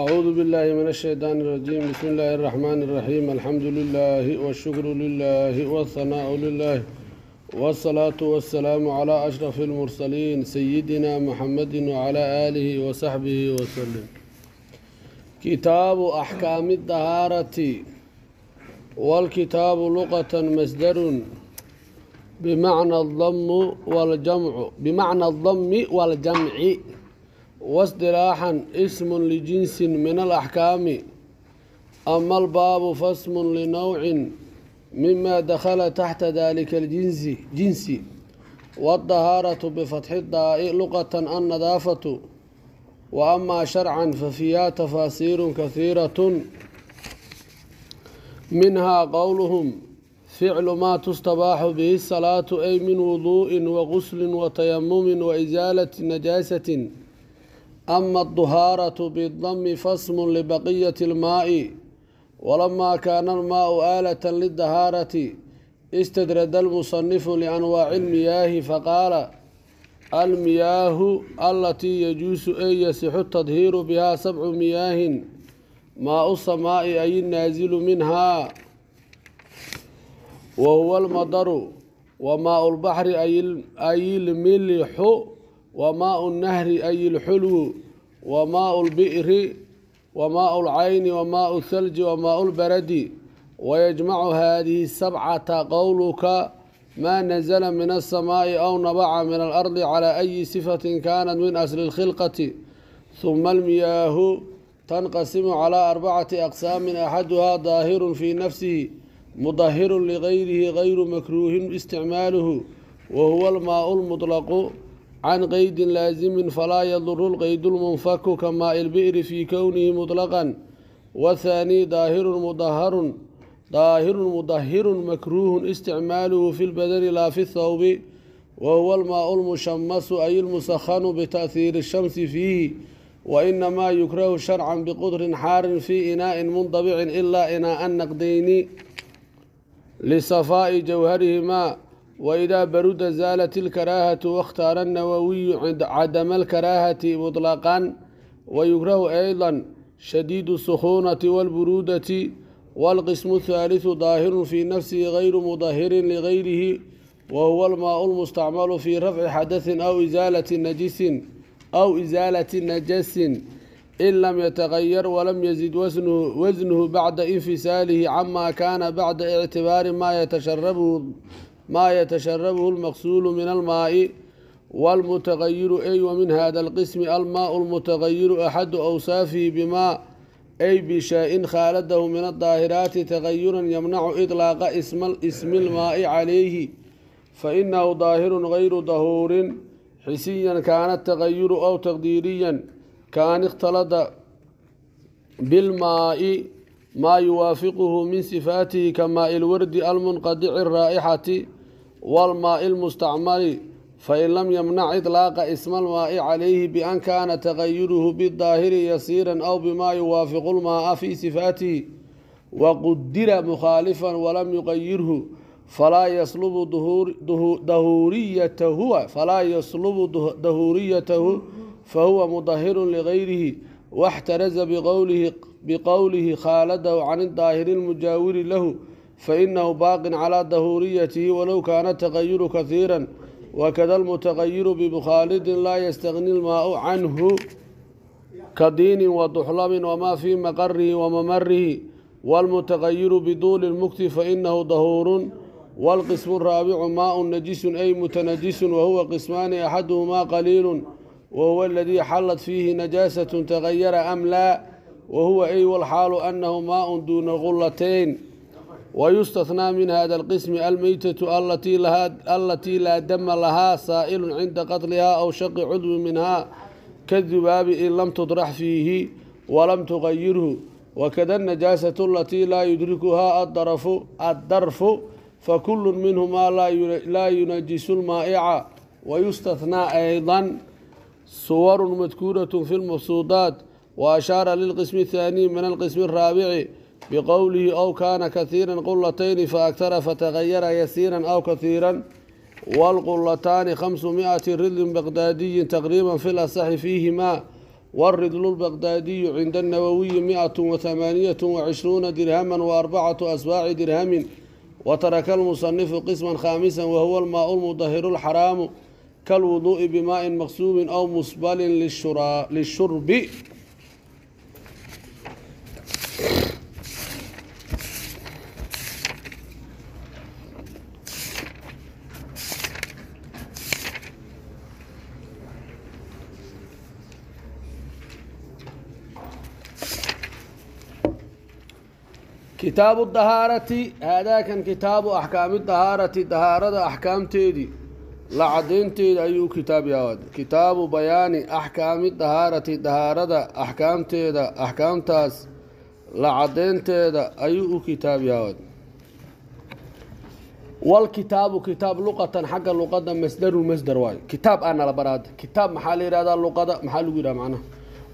أعوذ بالله من الشيطان الرجيم بسم الله الرحمن الرحيم الحمد لله والشكر لله والثناء لله والصلاة والسلام على أشرف المرسلين سيدنا محمد وعلى آله وصحبه وسلم كتاب أحكام الدهارة والكتاب لغة مصدر بمعنى الضم والجمع بمعنى الضم والجمع واصطلاحا اسم لجنس من الأحكام أما الباب فاسم لنوع مما دخل تحت ذلك الجنس جنس والطهارة بفتح الضاء لغة النظافة وأما شرعا ففيها تفاسير كثيرة منها قولهم فعل ما تستباح به الصلاة أي من وضوء وغسل وتيمم وإزالة نجاسة ama aduhaaraةu bidami fasmu libaqiyaة اlmaaءi walamaa kaana almaau aalat lidahaarati istadrada almusanifu lianwaaci اlmiyaahi faqaala almiyaahu alatii yajuusu an yasixu tadhiiru bihaa sabcu miyaahin maau samaa'i ay naazilu minhaa wahuwa almadaru wamaau lbaxri ay lmilixu وماء النهر أي الحلو وماء البئر وماء العين وماء الثلج وماء البرد ويجمع هذه السبعة قولك ما نزل من السماء أو نبع من الأرض على أي صفة كانت من أصل الخلقة ثم المياه تنقسم على أربعة أقسام أحدها ظاهر في نفسه مطهر لغيره غير مكروه استعماله وهو الماء المطلق عن قيد لازم فلا يضر القيد المنفك كماء البئر في كونه مطلقا والثاني ظاهر مدهر ظاهر مدهر مكروه استعماله في البدن لا في الثوب وهو الماء المشمس أي المسخن بتأثير الشمس فيه وإنما يكره شرعا بقدر حار في إناء منطبع إلا إناء النقدين لصفاء جوهرهما wإdaa baruda zaalat اlkaraahatu waاkhtaara الnawawiyu cadama اlkaraahati muطlaqan wayukrahu ayضa shadiidu الsukhuunati wاlburuudati wاlqismu الthaaliثu daahiru fii nafsihi غayru mudahirin ligayrihi wa huwa almaa اlmustacmalu fii rafci xadaثin aw isaalati najisin aw isaalati najasin in lam yatagayar walam yazid wasnuhu wasnuhu bacda infisaalihi cama kaana bacda ictibaari maa yatasharabhu maa yatasharabuhu lmaqsuulu min almaa'i wاlmutagayiru ay wa min hada اlqismi almaء اlmutagayiru axadu awsaafihi bima ay bishaa-in khaaladahu min adaahiraati tagayuran yamnacu iطlaaqa ismi اlmaa'i calayhi fainahu daahirun gayru dahuurin xisiyan kaana tagayuru aw taqdiiriyan kaan ikhtalada bilmaa'i maa yuwaafiquhu min sifaatihi kamaa ilwardi almunqadici الraa'ixati wاlmaaءi اlmustacmali fain lam ymnac iطlaaqa isma اlmaaءi calayhi bian kaana tagayuruhu bdaahiri yasiira aw bima yuwaafiqu اlmaaءa fii sifaatihi waqudira mukhaalifa walam yuqayirhu falaa yaslubu dahuriyatahuwa falaa yaslubu dahuuriyatahu fahuwa mudahiru ligayrihi waxtaraza biqowlihi khaaladahu can daahiri اlmujaawiri lahu fainahu baaqin calaa dahuuriyatihi walow kaana taqayuru kahiira wakada almutaqayiru bibukhaalidin laa yastagni ilmaau canhu ka diinin waduxlamin wamaa fii maqarihi wamamarihi wاlmutaqayiru biduuli اlmukti fainahu dahuurun wاlqismu raabicu maau najisun ay mutanajisun wahuwa qismaani axaduhumaa qaliilu wahuwa aladii xalat fiihi najaasat tagayara am laa wahuwa ay walxaalu anahu maau duuna qulatayn wayustahnaa min hada alqismi almeytatu alatii laa dama lahaa saa'ilun cinda qatlihaa aw shaqi cudwi minhaa kadubaabi in lam tudrax fiihi walam tuqayirhu wakada najaasatu alatii laa yudrikuhaa adarafu addarfu fakulu minhumaa laa yunajisu lmaa'ica wayustahnaa aydan suwarun madkuurat fi lmaqsuudaat wa ashaara lilqismi athaanii min alqismi araabici بqowlihi ow kaana kahiira qulatayni faagtara fatagayara yasiira aw kahiira wاlqulataani khamsu miati ridlin baqdaadiyin taqriiba fi lasaxi fiihimaa wاridlu lbaqdaadiyu cinda الnawowiyi miat وhamaaniyat وcishruuna dirhama وarbacatu asbaaci dirhamin wataraka اlmusanifu qisma khaamisa wahuwa lmaa lmudahiru اlxaraamu kalwuduءi bimaaءi maqsuubin aw musbalin lishurbi kitaabu dahaarati haadaakan kitaabu axkaami dahaarati dahaarada axkaamteedii la caddaynteeda ayuu kitaab yaabad kitaabu bayaani axkaami dahaarati dahaarada axkaamteeda axkaamtaas la caddaynteeda ayuu u kitaab yaabad walkitaabu kitaab luqatan xagga luqada masdaru masder waayo kitaab aanala baraada kitaab maxaa la yihahdaa luqada maxaa lagu yidhaha macnaha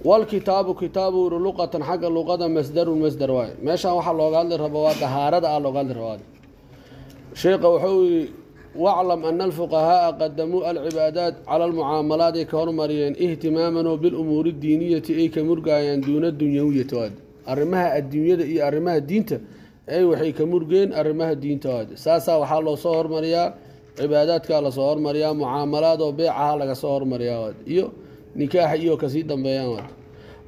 walkitaabu kitaabu uri luqatan xagga luqada masdarun masdar waay meeshaan waxaa looga hadli raba waa dahaarada ah looga hadli rabaad sheekha wuxuu yidhi waclam ana alfuqahaa'a qadamuu alcibaadaat cala almucaamalaad ay ka hormariyeen ihtimaamanoo bilumuuri diiniyati ay ka murgaayaan duuna dunyawiyati waad arrimaha adduunyada iyo arrimaha diinta ay waxay ka murgeen arrimaha diinta waad saasaa waxaa loosoo hormariyaa cibaadaadkaa lasoo hormariyaa mucaamalaadoo beecaha laga soo hormariyaa waad iyo nikaax iyo kasii dambeeyaan waata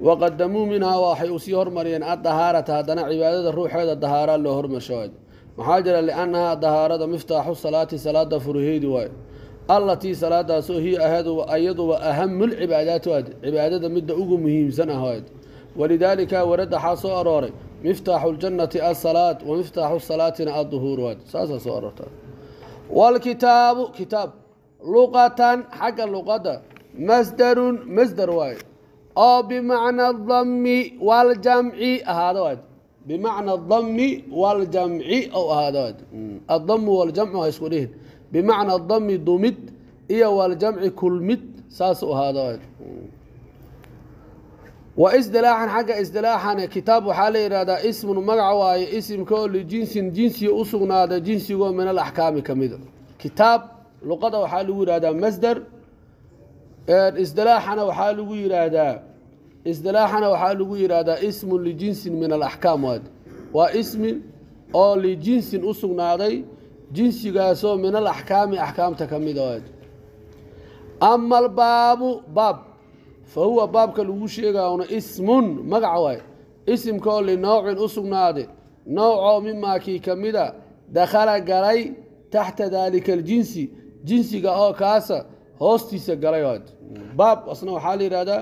waqadamuu minhaa waxay usii hormariyeen adahaarata haddana cibaadada ruuxeeda dahaaraa loo hormarsho hormarshawaay maxaa jira liannahaa dahaarada miftaaxu salaati salaada furheedi waayo allatii salaadaasoo hiya ahaduba ayaduba ahamulcibaadaatu waad cibaadada midda ugu muhiimsan ah ahayd walidaalika warad waxaa soo arooray miftaaxu ljannati asalaat wa miftaaxu salaatina adduhuur waad saasaa soo aroorta wlkitaabu kitaab luqatan xagga luqada masdarun masdar waayo oo bimacna dami waljamci ahaada waad bimacna dami waljamci o ahaada waad mm. addamu waljamcu ha isku dhihin bimacna dami dumid iyo waljamci kulmid saas u ahaada waad mm. wa isdilaaxan xagga isdilaaxan kitaab waxaa la yidhahdaa ismun magaca waayo isimka oo lijinsin jinsiga u sugnaada jinsigoo min al axkaami kitaab luqada waxaa lagu isdilaaxana waxaa lagu yidhaahdaa isdilaaxana waxaa lagu yidhaahdaa ismun lijinsin min alaxkaam waad waa ismin oo lijinsin u sugnaaday jinsigaasoo min alaxkaami axkaamta ka mida waad ama albaabu baab fa huwa baabka lagu sheegaana ismun magac waay isimkoo linoocin u sugnaade noocoo mimaakii ka mida dakhala galay taxta daalika aljinsi jinsiga oo kaasa hoostiisa galay baab asna waxaa la yidhaahdaa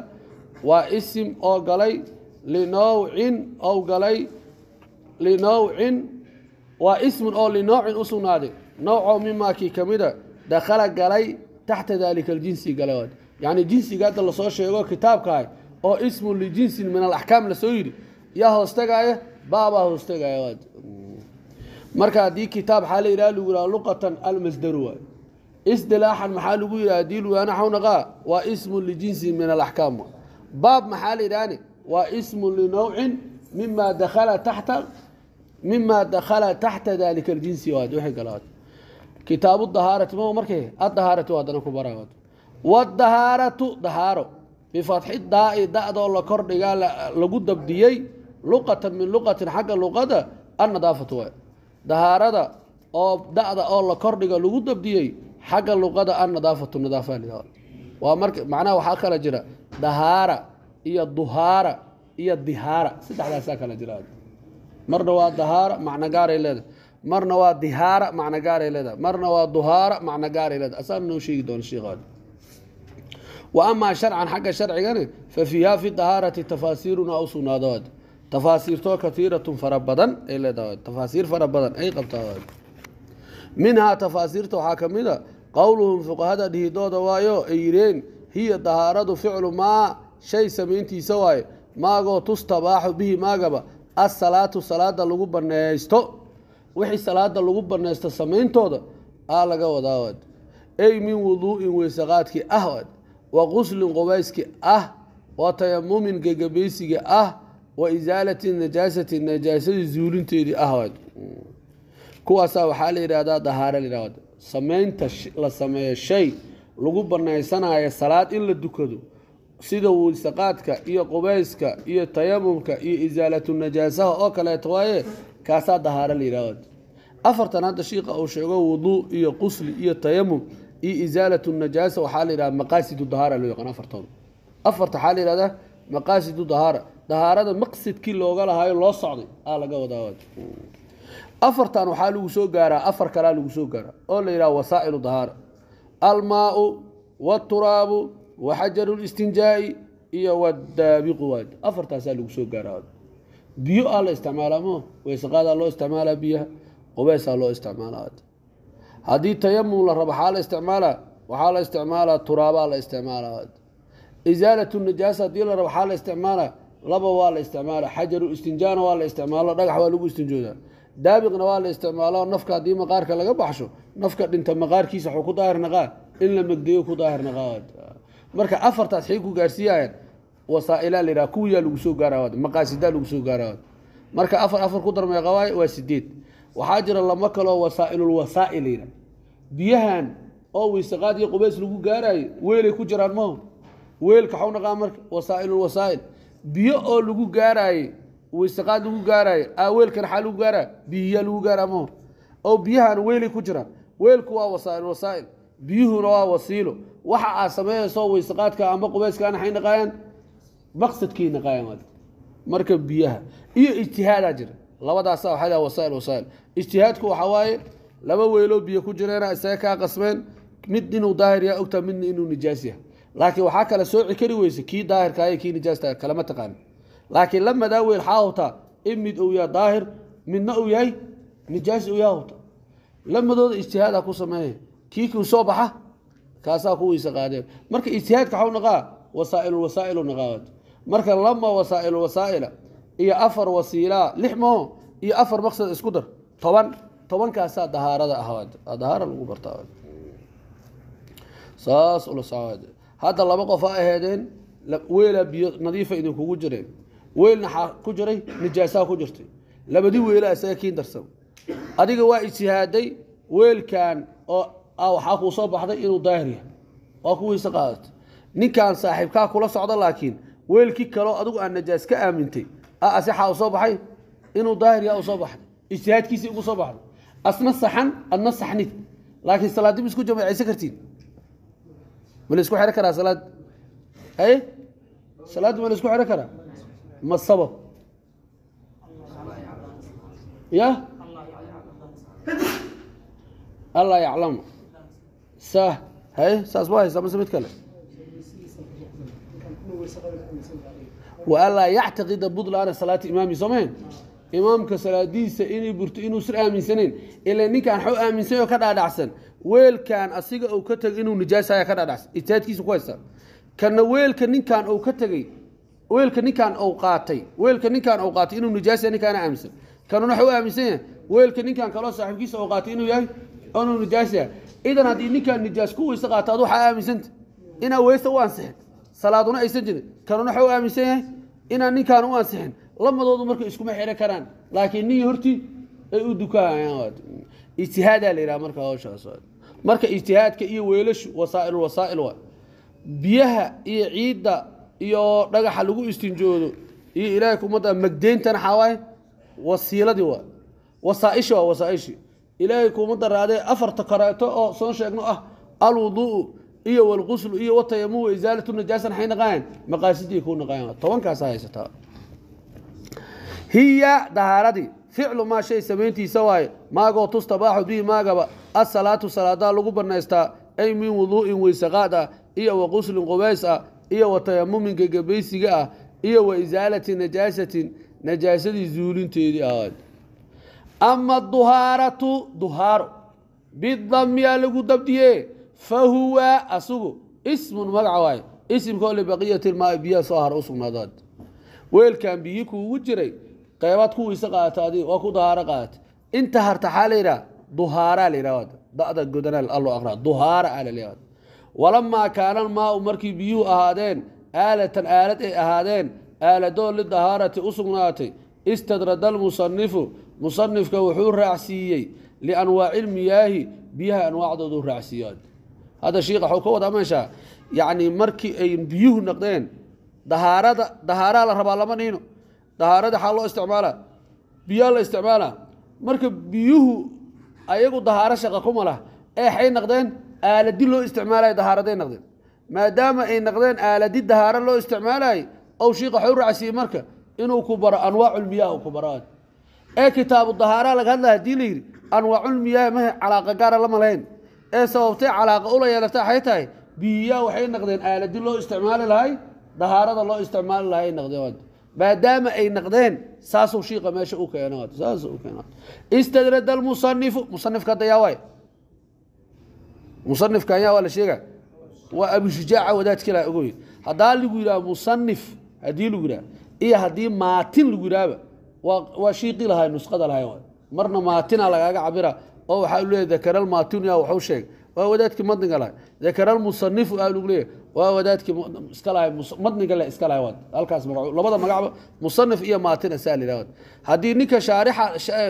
waa isim oo galay linowcin ou galay linowcin waa ismun oo linoocin u sugnaaday nowco mimaakii ka mida dakhala galay taxta daalika aljinsi galay yacni jinsiga hadda lasoo sheego kitaabkaah oo ismun lijinsin min alaxkaam lasoo yidhi yaa hoostagaaya baabaa hoostagaaya marka haddii kitaab xaa la yidhaha luguraa luqatan almasdaru waay istilaaxan maxaa lagu yidhaha diilu anaxawnaqaa waa ismun lijinsin min alaxkaam baab maxaa la yidhahane waa ismun linowcin mima dakala taxta mima dakala taxta dalika aljinsi kitaabu dahaarati ma markay adahaarati haddana ku bara wadahaaratu dahaaro bifatxi daai da-doo la kordhigaa lagu dabdiyey luqatan min luqatin xagga luqada annadaafatu dahaarada oo da oo la kordhiga lagu dabdiyey xagga luqada annadaafatu nadaafa waa marka macnaha waxaa kala jira dahaara iyo duhaara iyo dihaara saddexdaasaa kala jira marna waa dahaara macno gaaray leedahay marna waa dihaara macno gaaray leedahay marna waa duhaara macno gaaray leedahay asaan noo sheegi doona sheekhaadi wa sharcan xagga sharcigani fa fiiha fi dahaarati tafaasiiruna u sugnaado tafaasiirtoo katiiratun fara badan ay leedahay tafaasiir fara badan ay qabtaa minhaa tafaasiirta waxaa ka mid a qowluhum fuqahada dhihidooda waayo ay yidheen hiya dahaaradu ficlu maa shay samayntiisa waayo maagoo tustabaaxu bihi maagaba asalaatu salaada lagu banaysto wixii salaada lagu banaysto samayntooda aa laga wadaa ay min wuduu'in weysaqaadkii ah wa quslin qubayskii ah wa tayamumin gegabaysigii ah wa isaalati najaasati najaasadii zuulinteedii ah hmm. kuwaasaa waxaa la yidhaahdaa dahaare samaynta la sameeyo shay lagu banaysanayo salaad in la dukado sida wiysaqaadka iyo qubayska iyo tayamumka iyo isaalatu najaasaha oo kaleeto waaye kaasaa dahaaro la yidhaahdo afartan hadda shiiqa uu sheego wuduu iyo qusli iyo tayamum iyo isaalatu najaasa waxaa la yidhahda maqaasidu dahaara loo yaqaan afartooda afarta waxaa la yidhahdaa maqaasidu dahaara dahaarada maqsidkii looga lahaayo loo socday aa laga wadaa afartan waxaa lagu soo gaaraa afar kalaa lagu soo gaaraa oo la yidhaha wasaa'ilu dahaara almaau wاturaabu waxajaru listinjaa'i iyo wadaabiqu waad afartaasaa lagu soo gaaraa biyo aa la isticmaalaa mo weysaqaadaa loo isticmaalaa biyaha qubaysaa loo isticmaalaa haddii tayamum la rabo waxaa la isticmaalaa waxaa la isticmaalaa turaabaa la isticmaalaa isaalat najaasa haddii la rabo waxaa la isticmaalaa laba waa la isticmaalaa xajaru istinjaana waa la isticmaalo dhagax waa lagu istinjoodaa daabiqna waa la isticmaalo nafka haddii maqaarka laga baxsho nafka dhinta maqaarkiisa waxuu ku daahirnaqaa in la magdeeyo ku daahirnaqaa marka afartaas xay ku gaarsiiyayaan wasaa'ilaa la yidhaha kuwiyaa lagu soo gaarawaad maqaasidaa lagu soo gaarawaad marka afar afar ku darmee qawaay waa sideed waxaa jira lama kaloo wasaa'ilulwasaa'il la yidhaha biyahan oo wiisaqaad iyo qubays lagu gaarayo weelay ku jiraan maho weel kaxawnaqaa marka wasaa'ilulwasaa'il biyo oo lagu gaaraayey weyseqaad lagu gaarayo weelkan xaa lagu gaara biyaa lagu gaara maho oo biyahan weeli ku jira weelku waa wasaail wasaail biyuhuna waa wasiilo waxa aad sameynayso weyseqaadka amba qubeyska anaxay naqaayaan maqsadkay naqaayaan marka biyaha iyo ijtihaadaa jira labadaasa waa wasaail wasaail ijtihaadku waxaa waaye laba weeloo biyo ku jireena isaga kaa qasmeen mid inuu daahir yaa ogtaa midna inuu nijaas yahay laakiin waxaa kala sooci kari weyse kii daahirkaay kii nijaasta kalama taqaanin laakiin lamadaa weel xaa hutaa in mid uu yahay daahir midna uu yahay nijaas uu yaha huta lamadooda ijtihaadaa ku sameeya kii soo baxa kaasaa ku weyse qaadeen marka ijtihaadka xaw naqaa wasaa'ilulwasaa'ilu naqaawad marka lama wasaa'ilulwasaa'ila iyo afar wasiilaa lix moo iyo afar maqsad isku dar toban tobankaasaa dahaarada ah dahaara lagu barta saas ula socd hadda laba qofa aheedeen weelaa biyo nadiifa idinkugu jireen weelna ku jiray nijaasaa ku jirtay labadii weela isaga kiin darsan adiga waa ijtihaaday weelkan oo waxaa kuu soo baxday inuu daahir yahay waa kuwiisa qaadatay ninkan saaxiibkaa kula socda laakiin weelkii kaleo adigu aan najaas ka aamintay a asixaa u soo baxay inuu daahir yaha u baxday ijtihaadkiisii ugu soo baxday asna saxan adna saxnid laakiin salaadib isku jamacaysan kartiin ma laisku xiro karaa salaad haye eh? salaaddi ma laisku xiro karaa ma sabab ya allah yaclam sa haye saas waa haysaa mase mid kale wa anlaa yactaqida budlaana salaata imaami soomeen imaamka salaadiisa inay burto inuusan aaminsanayn ilaa ninkaan waxu aaminsany oo ka dhaadhacsan weelkan asiga uu ka tagay inuu nijaasa ayaa ka dhaadhacsan ijtihaadkiisa ku haysta kana weelka ninkan uu ka tegey weelka ninkaan ou qaatay weelka ninkaan ou qaatay inuu nijaasa ninkaana aaminsan kanuna waxa u aaminsan yahay weelka ninkaan kaloo saaxiibkiisa ou qaatay inuu yahay inuu nijaas yahay idan haddii ninkaan nijaas ku weyse qaata ad waxaa aaminsanta inaa weyse u ansixin salaaduna aysan jirin kanuna waxa u aaminsan yahay inaan ninkaan u ansixin lamadoodu marka iskuma xidhan karaan laakiin nin hortii ay u dukaanayaan ijtihaadaa la yidhaha marka hawshaas marka ijtihaadka iyo weelashu wasaa'il wasaa'il waay biyaha iyo ciidda iyo dhagaxa lagu istinjoodo iyo ilaahay ummadda magdeyntan waxaa wasiiladii waa wasaa'ishi waa wasaa'ishi ilaahay kuumadda raadee afarta kareeto oo soo sheegno ah alwuduu'u iyo walquslu iyo watayamuhu wa isaalatu najaasan maxay naqaayeen maqaasidii kuu naqaayeen tobankaasaa haysataa hiya dahaaradii ficlu maa shay samayntiisa waaye maagoo tustabaaxu bihi maagaba asalaatu salaadaa lagu banaystaa ay min wuduu'in weysaqaad ah iyo waquslin qubays ah iyo wa tayamuminka gabaysiga ah iyo wa isaalati najaasatin najaasadii zuulinteedii ahayd ama duhaaratu duhaaro bidamiyaa lagu dabdiye fa huwa asugu ismun magaca waaye isimkoo libaqiyati ilmaai biyaha soo hara u weelkan biyi kuugu jiray qeybaad kuwiisa qaata adi waa ku dahaaro qaata inta harta xaa la yidhaha duhaaraa la yidhahda da'da godanaa allo aqraa duhaara aa la yidhahda walamaa kaana maau markii biyuhu ahaadeen aalatan aalad ay ahaadeen aaladoo lidahaarati u sugnaatay istadrada almusanifu musanifka wuxuu raacsiiyey lianwaaci lmiyaahi biyaha anwaacdoodu raacsiiyo hadda shiikha waxuu ka wadaa meeshaa yacnii markii ay biyuhu naqdeen dahaarada dahaaraa la rabaa lama dhiino dahaarada xaa loo isticmaala biyaa la isticmaalaa marka biyuhu ayagu dahaaro shaqa kuma lah ee xay naqdeen aaladi loo isticmaalayo dahaaraday naqdeen maadaama ay naqdeen aaladi dahaaro loo isticmaalayo ow shiik waxau raacsiiye marka inuu ku baro anwaaculmiyaah ku baro ee kitaabu dahaara laga hadla hadii la yidhi anwaaculmiyaahi mahe calaaqa gaara lama lahayn ee sababtay calaaqa ula yeelata waxay tahay biyaa waxay naqdeen aaladi loo isticmaali lahay dahaarada loo isticmaali lahay ay naqdeen maadaama ay naqdeen saasuu shiiqa meesha u keeno saas u keeno istadrada almusanifu musanifka dayaa waay musanifka ayaa waa la sheega waa abu shujaaca wadaadkii la ogoy haddaa lagu yidhaha musanif haddii lagu yidhaha iyo haddii maatin lagu yidhaahba waa shiiqii lahay nusqada lahay marna maatina lagaaga cabira oo waxaa leeyahy dakara almaatinu ya waxu sheeg waa wadaadkii matniga lahay dakara almusanifu aa lagu leeyahy waa wadaadkii iska lahay matniga le iska lahay halkaas magac labada magacba musanif iyo maatin asaa la yidhahd haddii ninka shaarixa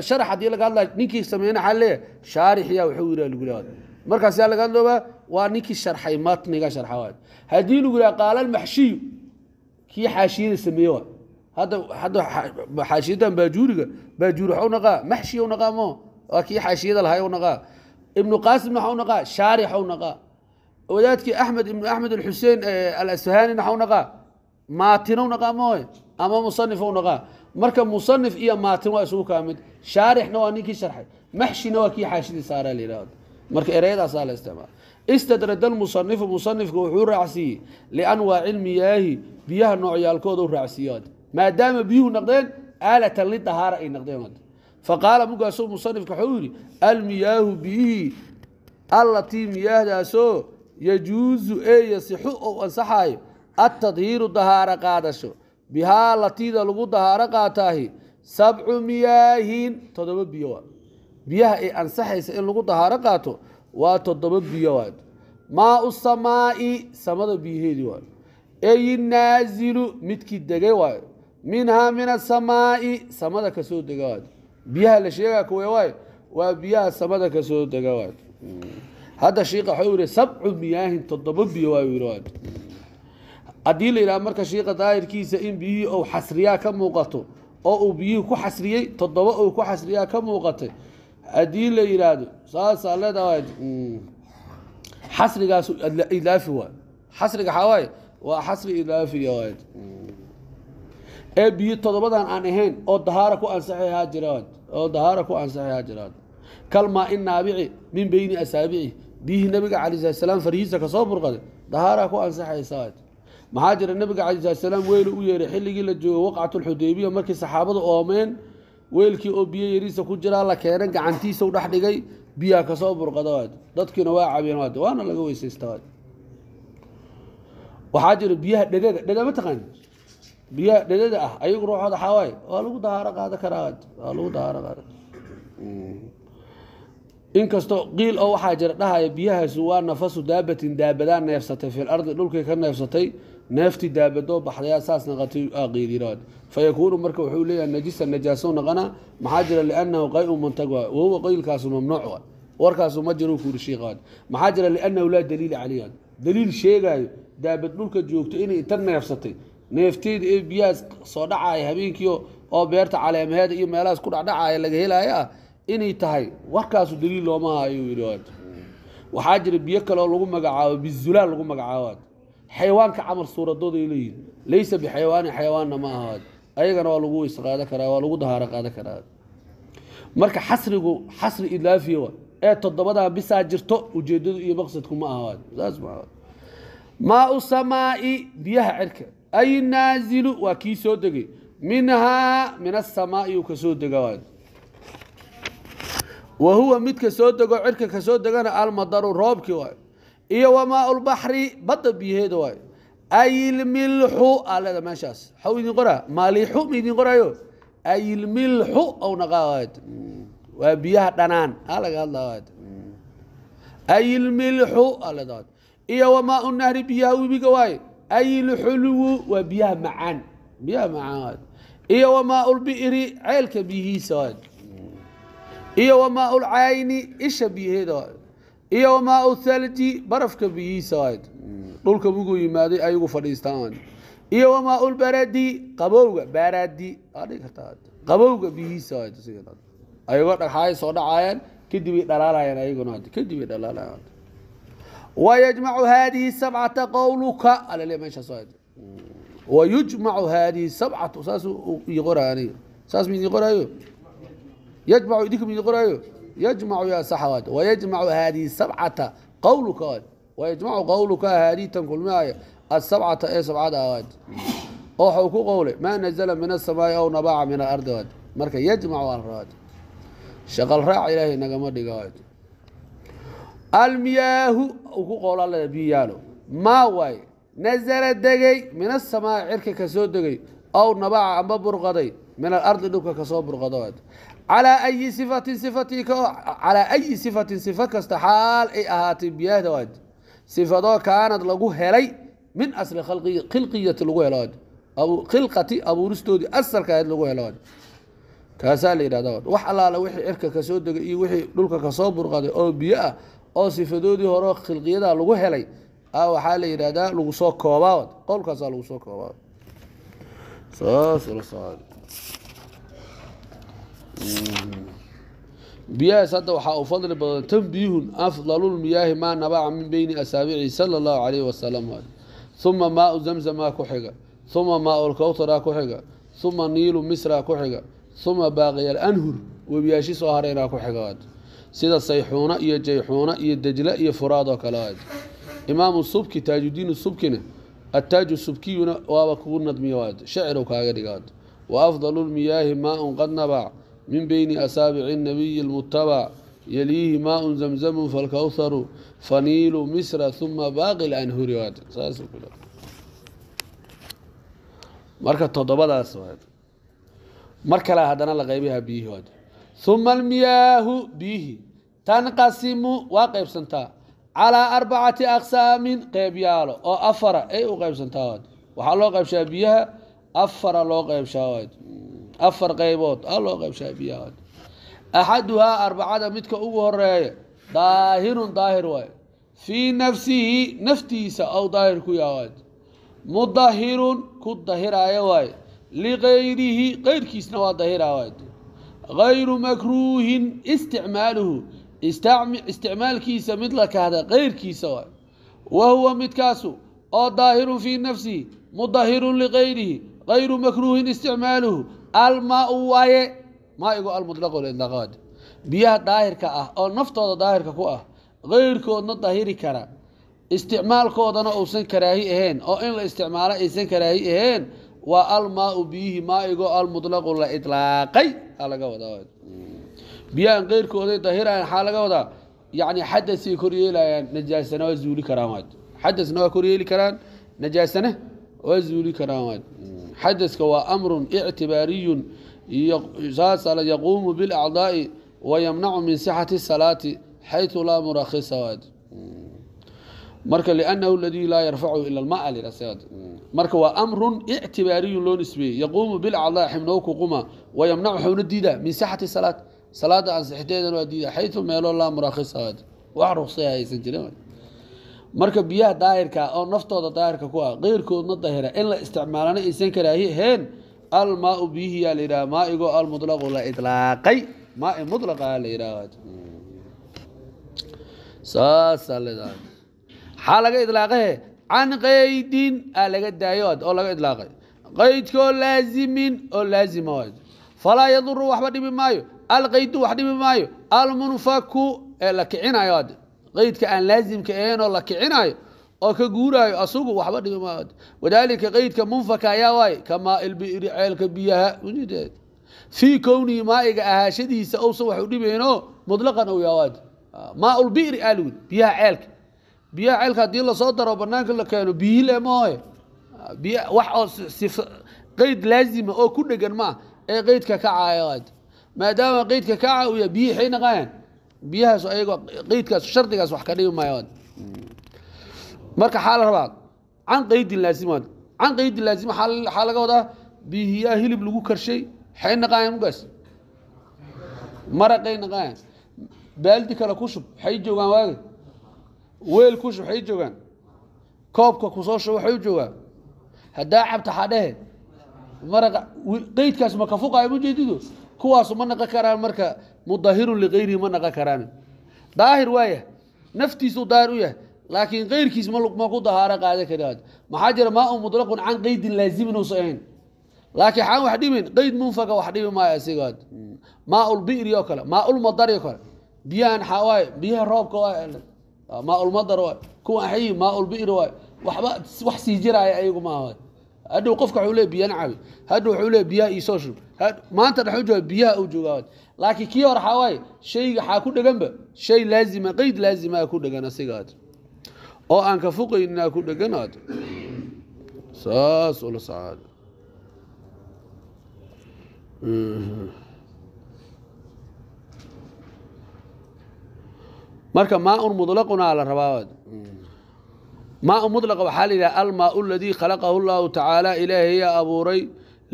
sharax haddii laga hadlayo ninkii sameeyna xaa leeyahay shaarix yaa wuxuu yidhaha lagu leeyahay markaas yaa laga doobaa waa ninkii sharxay matniga sharxa haddii lagu yidhaha qaala almaxshiyu kii xaashiyada sameeye waa hadda hadda xaashiyadan baajuuriga baajuuri waxau naqaa maxshi u naqaa mo waa kii xaashiyada lahay u naqaa ibnu qaasimna waxau naqaa shaarix eh, u naqaa wadaadkii axmed ibnu axmed alxuseen alasfahanina waxau naqaa maatinow naqaa moe ama musanif u naqaa marka musanif iyo maatin waa isugu kaa mid shaarixna waa ninkii sharxay maxshina waa kii xaashidii saaraa la yidhahdo marka ereyadaasaa la isticmaala istadrada lmusanifu musanifka wuxuu raacsiiyey lianwaaci ilmiyaahi biyaha noocyaalkooda u raacsiiyo maadaama biyuhu naqdeen aalatan lidahaara ay naqdeen faqaala mugaasoo musanifka waxuu yidhi almiyaahu biyihii allatii miyaahdaasoo yajuusu ee yasixu ou ansaxaayo atadhiiru dahaaro qaadasho bihaa latiida lagu dahaaro qaataahi sabcu miyaahin toddoba biyo waa biyaha ay ansaxaysa in lagu dahaaro qaato waa toddoba biyo waay maau samaa'i samada biyaheedii waayo eyinaazilu midkii degay waayo minhaa min asamaa'i samada kasoo dega waay biyaha la sheegaa kuwe waayo waa biyaha samada kasoo dega waay hadda shiika waxau yihi sabcu miyaahin toddoba biyo waa yiri waay haddii la yidhaha marka shiika daahirkiisa in biyihii ou xasriyaa ka muuqato oo uu biyihii ku xasriyey toddoba ou ku xasriyaa ka muuqatay haddii la yidhaahdo saasaa leedahay mm, xasrigaas idlaafi waay xasriga waxaa waaye waa xasri idlaafiya waay mm. ee biyo todobadan aan ahayn oo dahaara ku ansaxehaa jira oo dahaara ku ansaxehaa jira kalmaa in naabici min beyni asaabici biyihii nabiga calayi salatu salaam farhiisa kasoo burqaday dahaaraa ku ansaxaysa waay maxaa jira nabiga calayi salatu salaam weylu u yeeray xilligii la joogo waqcat lxudeybiya markii saxaabadu oomeen weelkii oo biyo yariisa ku jiraa la keenay gacantiisa u dhex dhigay biyaa kasoo burqada dadkiina waa cabeen waana laga weysaysta waxaa jira biyaha dhedada dheda ma taqaan biyaha dhedada ah ayagu ruuxooda xaawaaye waa lagu dahaaro qaado karaa waa lagu dahaaro qaada hmm. inkastoo qiil oo waxaa jira dhahaya biyahaasu waa nafasu daabatin daabadaa neefsatay fil ardi dhulkay ka neefsatay neefti daabadoo baxdayaa saas naqatay aaqiidiraad fayakuunu marka wuxuu leeyahay najisa najaaso naqanaa maxaa jira liannahu qayun muntag waay wahuwa qaylkaasu mamnuuc waay warkaasu ma jiru kuurishiiqaad maxaa jira liannahu laa daliila calayha daliil sheegaayo daabad dhulka joogto inay inta neefsatay neefteeda ee biyahaas soo dhacaaya habeenkii oo beerta caleemaheeda iyo meelahaas ku dhacdhacaaya laga helaayo inay tahay warkaasu daliil looma hayo yidhi waxaa jira biyo kale oo lagu magacaabo bizulaal lagu magacaabo xayawaanka camar suuradooday leeyihin laysa bixayawaanin xayawaanna ma ahaad ayagana waa lagu weys qaadan karaa waa lagu dahaaro qaadan karaa marka xasrigu xasri idlaafiya ee toddobadaa bisaa jirto ujeedadu iyo maqsadku ma ahaad saas ma maau samaa'i biyaha cirka ay naazilu waa kii soo degay minhaa min asamaa'i uu ka soo dega waay wa huwa midka soo dego cirka ka soo degana almadaru roobkii waay iyo wamaa lbaxri badda biyaheeda waayo ayilmilxu aaleda meeshaas xa idin qoraa maalixu ma idin qoraayo ayilmilxu ownaqa mm. waa biyaha dhanaan aa laga hadla mm. ayilmilxu aaleda iyo wamaa u nahri biyaha webiga waayo ayilxuluwu waa biyaha macaan biyaha macaan iyo wamaa ulbi'ri ceelka biyihiisa waayo mm. iyo wamaa ulcayni isha biyaheeda waayo iyo wamaa thalji barafka biyihiisa dhulka muguu yimaaday ayagu fadhiistaan iyo wamaa lbaradi qabowga baradi qabowga biyihiisa ayagoo soo dhacaayaan kadibay dhalaalayaan ayaguna kadibay dhalaalayaan wayajmacu haadihi sabcata qowluka alale meeshaas wayujmacu haadihi sabcatu saas iyo qoraaaniga saas miidin qoraayo yajmacu idinka miidin qoraayo يجمع يا سحوات ويجمع هذه السبعة قولك أود ويجمع قولك هذه تنقل معي السبعة إيه سبعة أود oo waxau ku qowlay maa nazala min asamaai ow nabaaca min alardi waad marka yajmacu alraad shaqal raac ilaahay nagama dhiga waad almiyaahu ku qowla alle biyo yaalo maa waaye nazala degay min asamaai cirka kasoo degay ow nabaaca amba burqaday min alardi dhulka kasoo burqada calaa ayi sifatin sifatii calaa ayi sifatin sifo kasta xaal ay ahaatay biyaahda waad sifadoo kaanad lagu helay min asli khalqi khilqiyati lagu helo waad khilqati abuuristoodii asalka lagu helo waad kaasaa la yidhahda waad wax allaala wixii cirka kasoo degay iyo wixii dhulka kasoo burqaday oo biyo ah oo sifadoodii horeo khilqiyadaa lagu helay a ah, waxaa la yidhahdaa lagu soo koobaa waad qowlkaasaa lagu soo koobaa waad saas ula socda biyahaas hadda waxaa uu fadli badan tanbihun lmiyaahi maa nabaca min beyni asaabici sal allahu calayhi wasalam uma maau zamzamaa ku xiga uma maau lkowtaraa ku xiga uma niilu misraa ku xiga uma baaqiyaalanhur webiyaashii soo hareynaa ku xiga sida sayxuuna iyo jayxuuna iyo dejle iyo furaad oo kale imaamu subki taajudiinu subkina ataaju subkiyuna waaba kugu nadmiya shecir kaaga dhiga wa afdalulmiyaahi maaun qad nabac min bayni asaabici الnabiyi اlmutabac yaliihi maau zamzamu falkowharu faniilu misra uma baaqi anhuri marka todobadaas mar kale haddana la qaybayaa biyihii waad uma almiyaahu biyihii tanqasimu waa qaybsantaa calaa arbacati aqsaamin qeybyaalo oo afara ay u qaybsantaa waad waxaa loo qaybshaa biyaha afara loo qaybshaa afar qaybood aa loo qaybshaa axaduhaa arbacada midka ugu horeeya daahirun daahir waay fii nafsihi naftiisa aw daahir ku yahaad mudahirun ku dahiraaya waay liqayrihi qeyrkiisna waa dahira waad gayru makruuhin isticmaaluhu isticmaalkiisa mid la kahda qeyrkiisa waay wa huwa midkaasu oo daahirun fii nafsihi mudahirun liqayrihi gayru makruuhin isticmaaluhu almaau waaye maaigu almutlaqu lidlaqaad biyaha daahirka ah oo naftooda daahirka ku ah qeyrkoodna dahiri kara isticmaalkoodana uusan karaahi ahayn oo in la isticmaalo aysan karaahi ahayn waa almaau biyihii maaigo almutlaqu la ilaaqay alaga wadaa biyahan qeyrkooday daahirayan xaa laga wadaa yani xadasay koryeelayaan najaasana waa zuuli karaan waad xadasna waa koryeeli karaan najaasana waa zuuli karaan waad xadaska waa amrun ictibaariyun saasal yaquumu bilacdaai wayamnacu min sixati salaati xaytu laa murakhisa marka lnahu ladii laa yarfacu ila mal marka waa amrun ictibaariyun loo nisbeeyey yaquumu bilacdaa xibnow kuquma wayamnacu waxuna diidaa min sixati salaat salaada ansixiteedana waa diida xayu meeloo laa murakhisa wax ruqsay haysan jirin marka biyaha daahirka ah oo naftooda daahirka ku ah qeyrkoodna dahira in la isticmaalana aysan karaahi ahayn almaau biyihiyaa la yidhaha maaigoo almulaqu la ilaaqay maai mulaqaa la yidhaahd saasaa leedahay maxaa laga idlaaqahe can qaydin aa laga daayo oo laga idlaaqay qaydkoo laazimin oo laazima waad falaa yaduru waxba dhibi maayo alqaydu wax dhibi maayo almunfaku ee la kicinayo ad qaydka aan laazimka ahaynoo la kicinayo oo ka guurayo asugu waxba dhib wadaalika qaydka munfaka ayaa waay kamaa ilbiri ceelka biyaha fii kownihi maaiga ahaashadiisa owsan wax u dhibayno mutlaqan ow yaawaad ah, maa ulbiri alwi biyaha ceelka biyaha ceelka haddii lasoo daro banaanka la keeno biyile mahoy ah, wax oo qayd laazima oo ku dhegan maah ee qaydka kacayawaad maadaama qaydka kaca uya biyi xay naqayaan biyahaas ayagoo qeydkaas shardigaas wax ka dhigi maayo marka xaala rabaad can qaydin laazim waad can qaydin laazim waxaa laga wadaa bihiyaa hilib lagu karshay xay naqaayan ugaas maraqay naqaayan baaldi kale ku shub waxay joogaan waage weel ku shub waxay joogaan koobka kusoo shub waxay joogaan haddaa cabta xadhehe maraqa qeydkaas ma ka fuqaayo mujeedido kuwaasu ma naqan karaan marka mudahirun liqayrihi ma naqa karaane daahir waaya naftiisuu daahir u yahay laakiin keyrkiis mma ku dahaaro qaada karaad maxaa jira maa un mutlaqun can qeydin laazimin uusan ahayn laakiin xaan wax dhimin qeyd munfaga wax dhibi maayo isigaad maa ulbiri oo kale maa ulmadari oo kale biyahan xaa waay biyaha roobka waay maa ulmadar waay kuwa xayi maa ulbiri waay waxba wax sii jiraaya ayagu maaha hadhow qofka wuxuu leey biyan cabi hadhow wuxuu leey biyaha iisoo shub maanta dhexuu jooga biyaha uu joogaa laakiin kii hore waxaa waaye shayga xaa ku dheganba shay laazima qeyd laazima ku dhegan asigaad oo aan ka fuqaynaa ku dheganaad saas ula socod marka maaun mulaqunaa la rabaaad maau mulaqa waxaa la yidhaha almaau aladii khalaqahu llahu tacaala ilaahayaa abuuray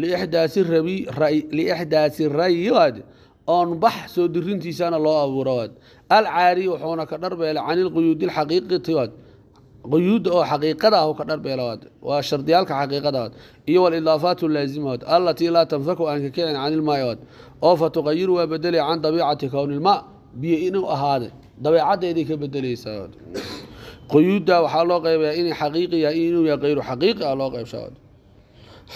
lixdaasi rabi lixdaasi rayiwaad oon bax soo dirintiisana loo abuurowaad alcaari wuxuuna ka dharbeel can quyuudi xaqiiqitiwaad quyuudda oo xaqiiqada ah ka dharbeelawaad waa shardiyaalka xaqiiqadawaad iyo walidaafaat laasimawaad allatii laa tanfaku aan ka kicin can ilmaawaad oo fa tuqayiru waa bedelay can dabiicati kownilmaa biyo inuu ahaade dabeecaddeeday ka bedelaysaa quyuudda waxaa loo qeybayaa inay xaqiiqi yahay inuu yahay ayru xaqiiqi ah loo qeybshawaad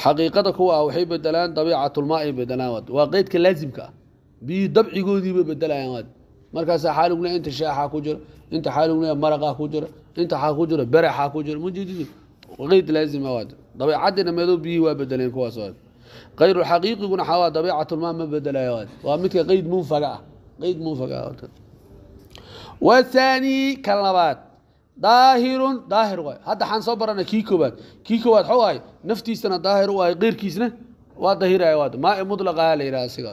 xaqiiqada kuwa ah waxay bedelaan dabiicatulmaa bedelaan waad waa qeydka laazimka ah biyii dabcigoodiiba bedelayaan markaasaa xaalugna inta shaaxaa ku jiro inta xaalugna maraqaa ku jiro intaxaa ku jiro beraxaa ku jiro mujidid qeyd laazima waad dabeecadina meedo biyihii waa bedeleen kuwaas waad qayru xaqiiqiguna waxaa waa dabeecatulmaa ma bedelayo waad waa midka qeyd munfaga ah qeyd munfaga ah wahaanii kan labaad daahirun daahir waay hadda waxaan soo barana kii koowaad kii koowaad xuu ahay naftiisana daahir u ahay qeyrkiisna waa dahiraya waad maa i la yidhaha asiga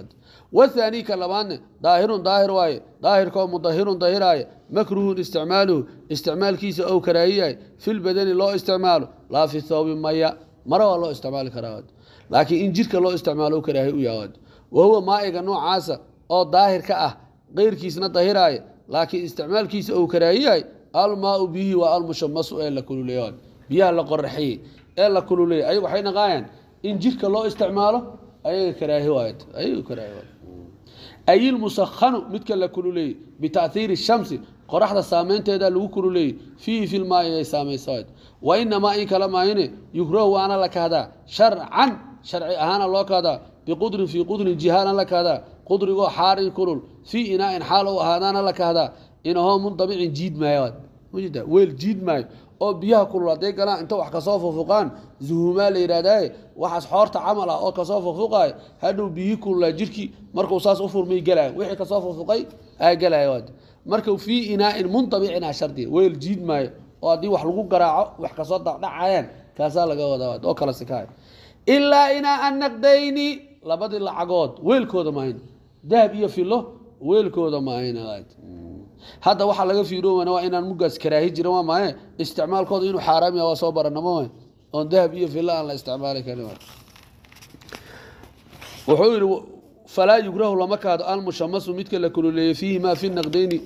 waani ka labaadne daahirun daahir waaye daahirkoo mudahirun dahiraaye makruhun isticmaaluhu isticmaalkiisa ou karaayiyahay filbadani loo isticmaalo laa fi thawbi maya mara waa loo isticmaali karaa laakiin in jirka loo isticmaalo karaahi u yaawad wahuwa maa-iga noocaasa oo daahirka ah qeyrkiisna dahiraaya laakiin isticmaalkiisa ou karaayiyahay almaau bihi waa almushamasu ee la kululeeya biyaha la qoraxiyey ee la kululeeyay ay waxay naqaayaan in jirka loo isticmaalo ayaga karaahi waayt ayaga karaahi waayt ayilmusahanu midka la kululeeyey bitaiiri shamsi qoraxda saameynteeda lagu kululeeyey fiihi filmaai ay saamaysa wainamaa in kala maayine yuhrahu waana la kahdaa sharcan sharci ahaana loo kahdaa biqudrin fii qudrin jihaana la kahdaa qudrigoo xaarin kulul fii inaa'in xaal u ahaadaana la kahdaa inahoo mundabicin jiid maayo weel jiid maayo oo biyaha kulul hadday galaan inta wax kasoo fufuqaan zuhumaa la yidhahdaye waxaas xoorta camal ah oo kasoo fufuqaay hadhow biyihii kululaa jirhkii markuu saas u furmay galaya wixii kasoo fufuqay aa galaya waad marka fii inaa-in muntabicina shardiya weel jiid maayo oo haddii wax lagu garaaco wax kasoo daqdhacayaan kaasaa laga wadaa waad oo kala sikaaya ilaa inaa an naqdayni labadii lacagood weelkooda maayn dahab iyo filo weelkooda maayn waad hadda waxaa laga fiiro waa inaan mugaas karaahi jiran waa maaye isticmaalkooda inuu xaaraam waa soo baranamo oon dahab iyo villa aan la isticmaali karin wuxuu yidhi falaa yugrahu lama kaado almushamasu midka la kululeeyey fiihimaa fi naqdayni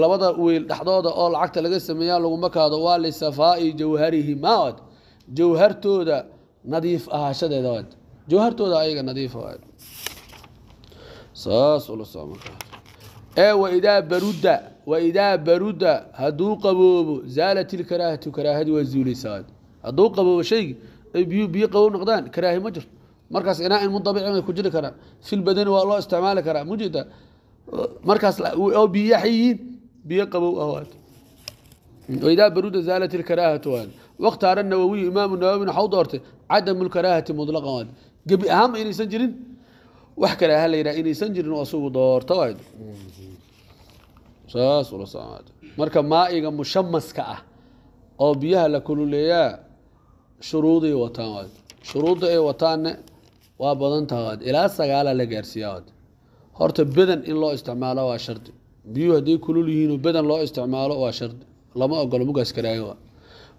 labada weyl dhexdooda oo lacagta laga sameeya laguma kaado waa lisafaa'i jawharihimaa od jawhartooda nadiif ahaashadeeda jawhartooda ayaga nadiif ah, saas ula soo markaa ee waidaa baruda waidaa baruda hadduu qaboobo zaalat ilkaraahatu karaahadi waa zuulaysaa hadduu qaboobo shaygii ay biyuu biyo qabow noqdaan karaahi ma jirto markaas inaa mudabici ku jiri karaan filbadani waa loo isticmaali karaa mujita markaas oo biyo yihiin biyo qabow ah waidaa baruda zaalat ilkaraahatu waad wakhtaara nawowiyu imaamu nawowina waxau doortay cadamu lkaraahati mutlaqan waad gebi ahaanba inaysan jirin wax karaaha la yidhaha inaysan jirin asugu doorta waad saas ula marka maa-iga mushamaska ah oo biyaha la kululeeyaa shuruuday wataan waad shuruudda ay wataanne waa badan taha waad ilaa sagaalaa la gaarsiiyaa waad horta bedan in loo isticmaalo waa shardi biyuhu hadday kulul yihiinoo bedan loo isticmaalo waa shardi lama ogolo mugaaskaraaya waa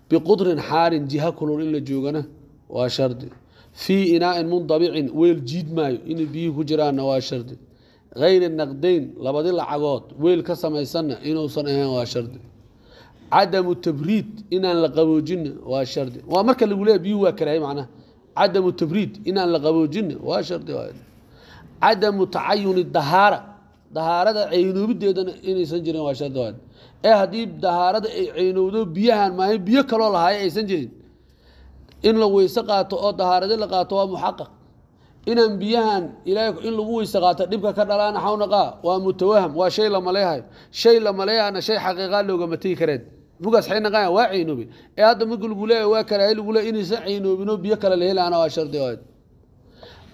biqudrin xaarin jiha kulul in la joogana waa shardi fii inaa-in mundabicin weel jiid maayo inay biyuhu ku jiraanna waa shardi hayri naqdayn labadi lacagood weyl ka samaysanna inuusan ahayn waa shardi cadamu tabriid inaan la qaboojinna waa shardi waa marka lagu leeya biyuhu waa karaahay macnaha cadamu tabriid inaan la qaboojinna waa shardi cadamu tacayuni dahaara dahaarada ceynoobideedana inaysan jirin waa shardi waad ee haddii dahaarada ay ceynowdo biyahan maahayn biyo kaloo lahaaye aysan jirin in la weyse qaato oo dahaaradi la qaato waa muxaqaq inaan biyahan ilaahay in lagu weyse qaato dhibka ka dhalaana xawnaqaa waa mutawaham waa shay la maleehayo shay la maleehaana shay xaqiiqaa loogama tegi kareen bugaas xaynaqaaya waa caynoobi ee hadda marka lagu leeya waa karaahi lagu leeya inaysan caynoobinoo biyo kale la helaana waa shardi oed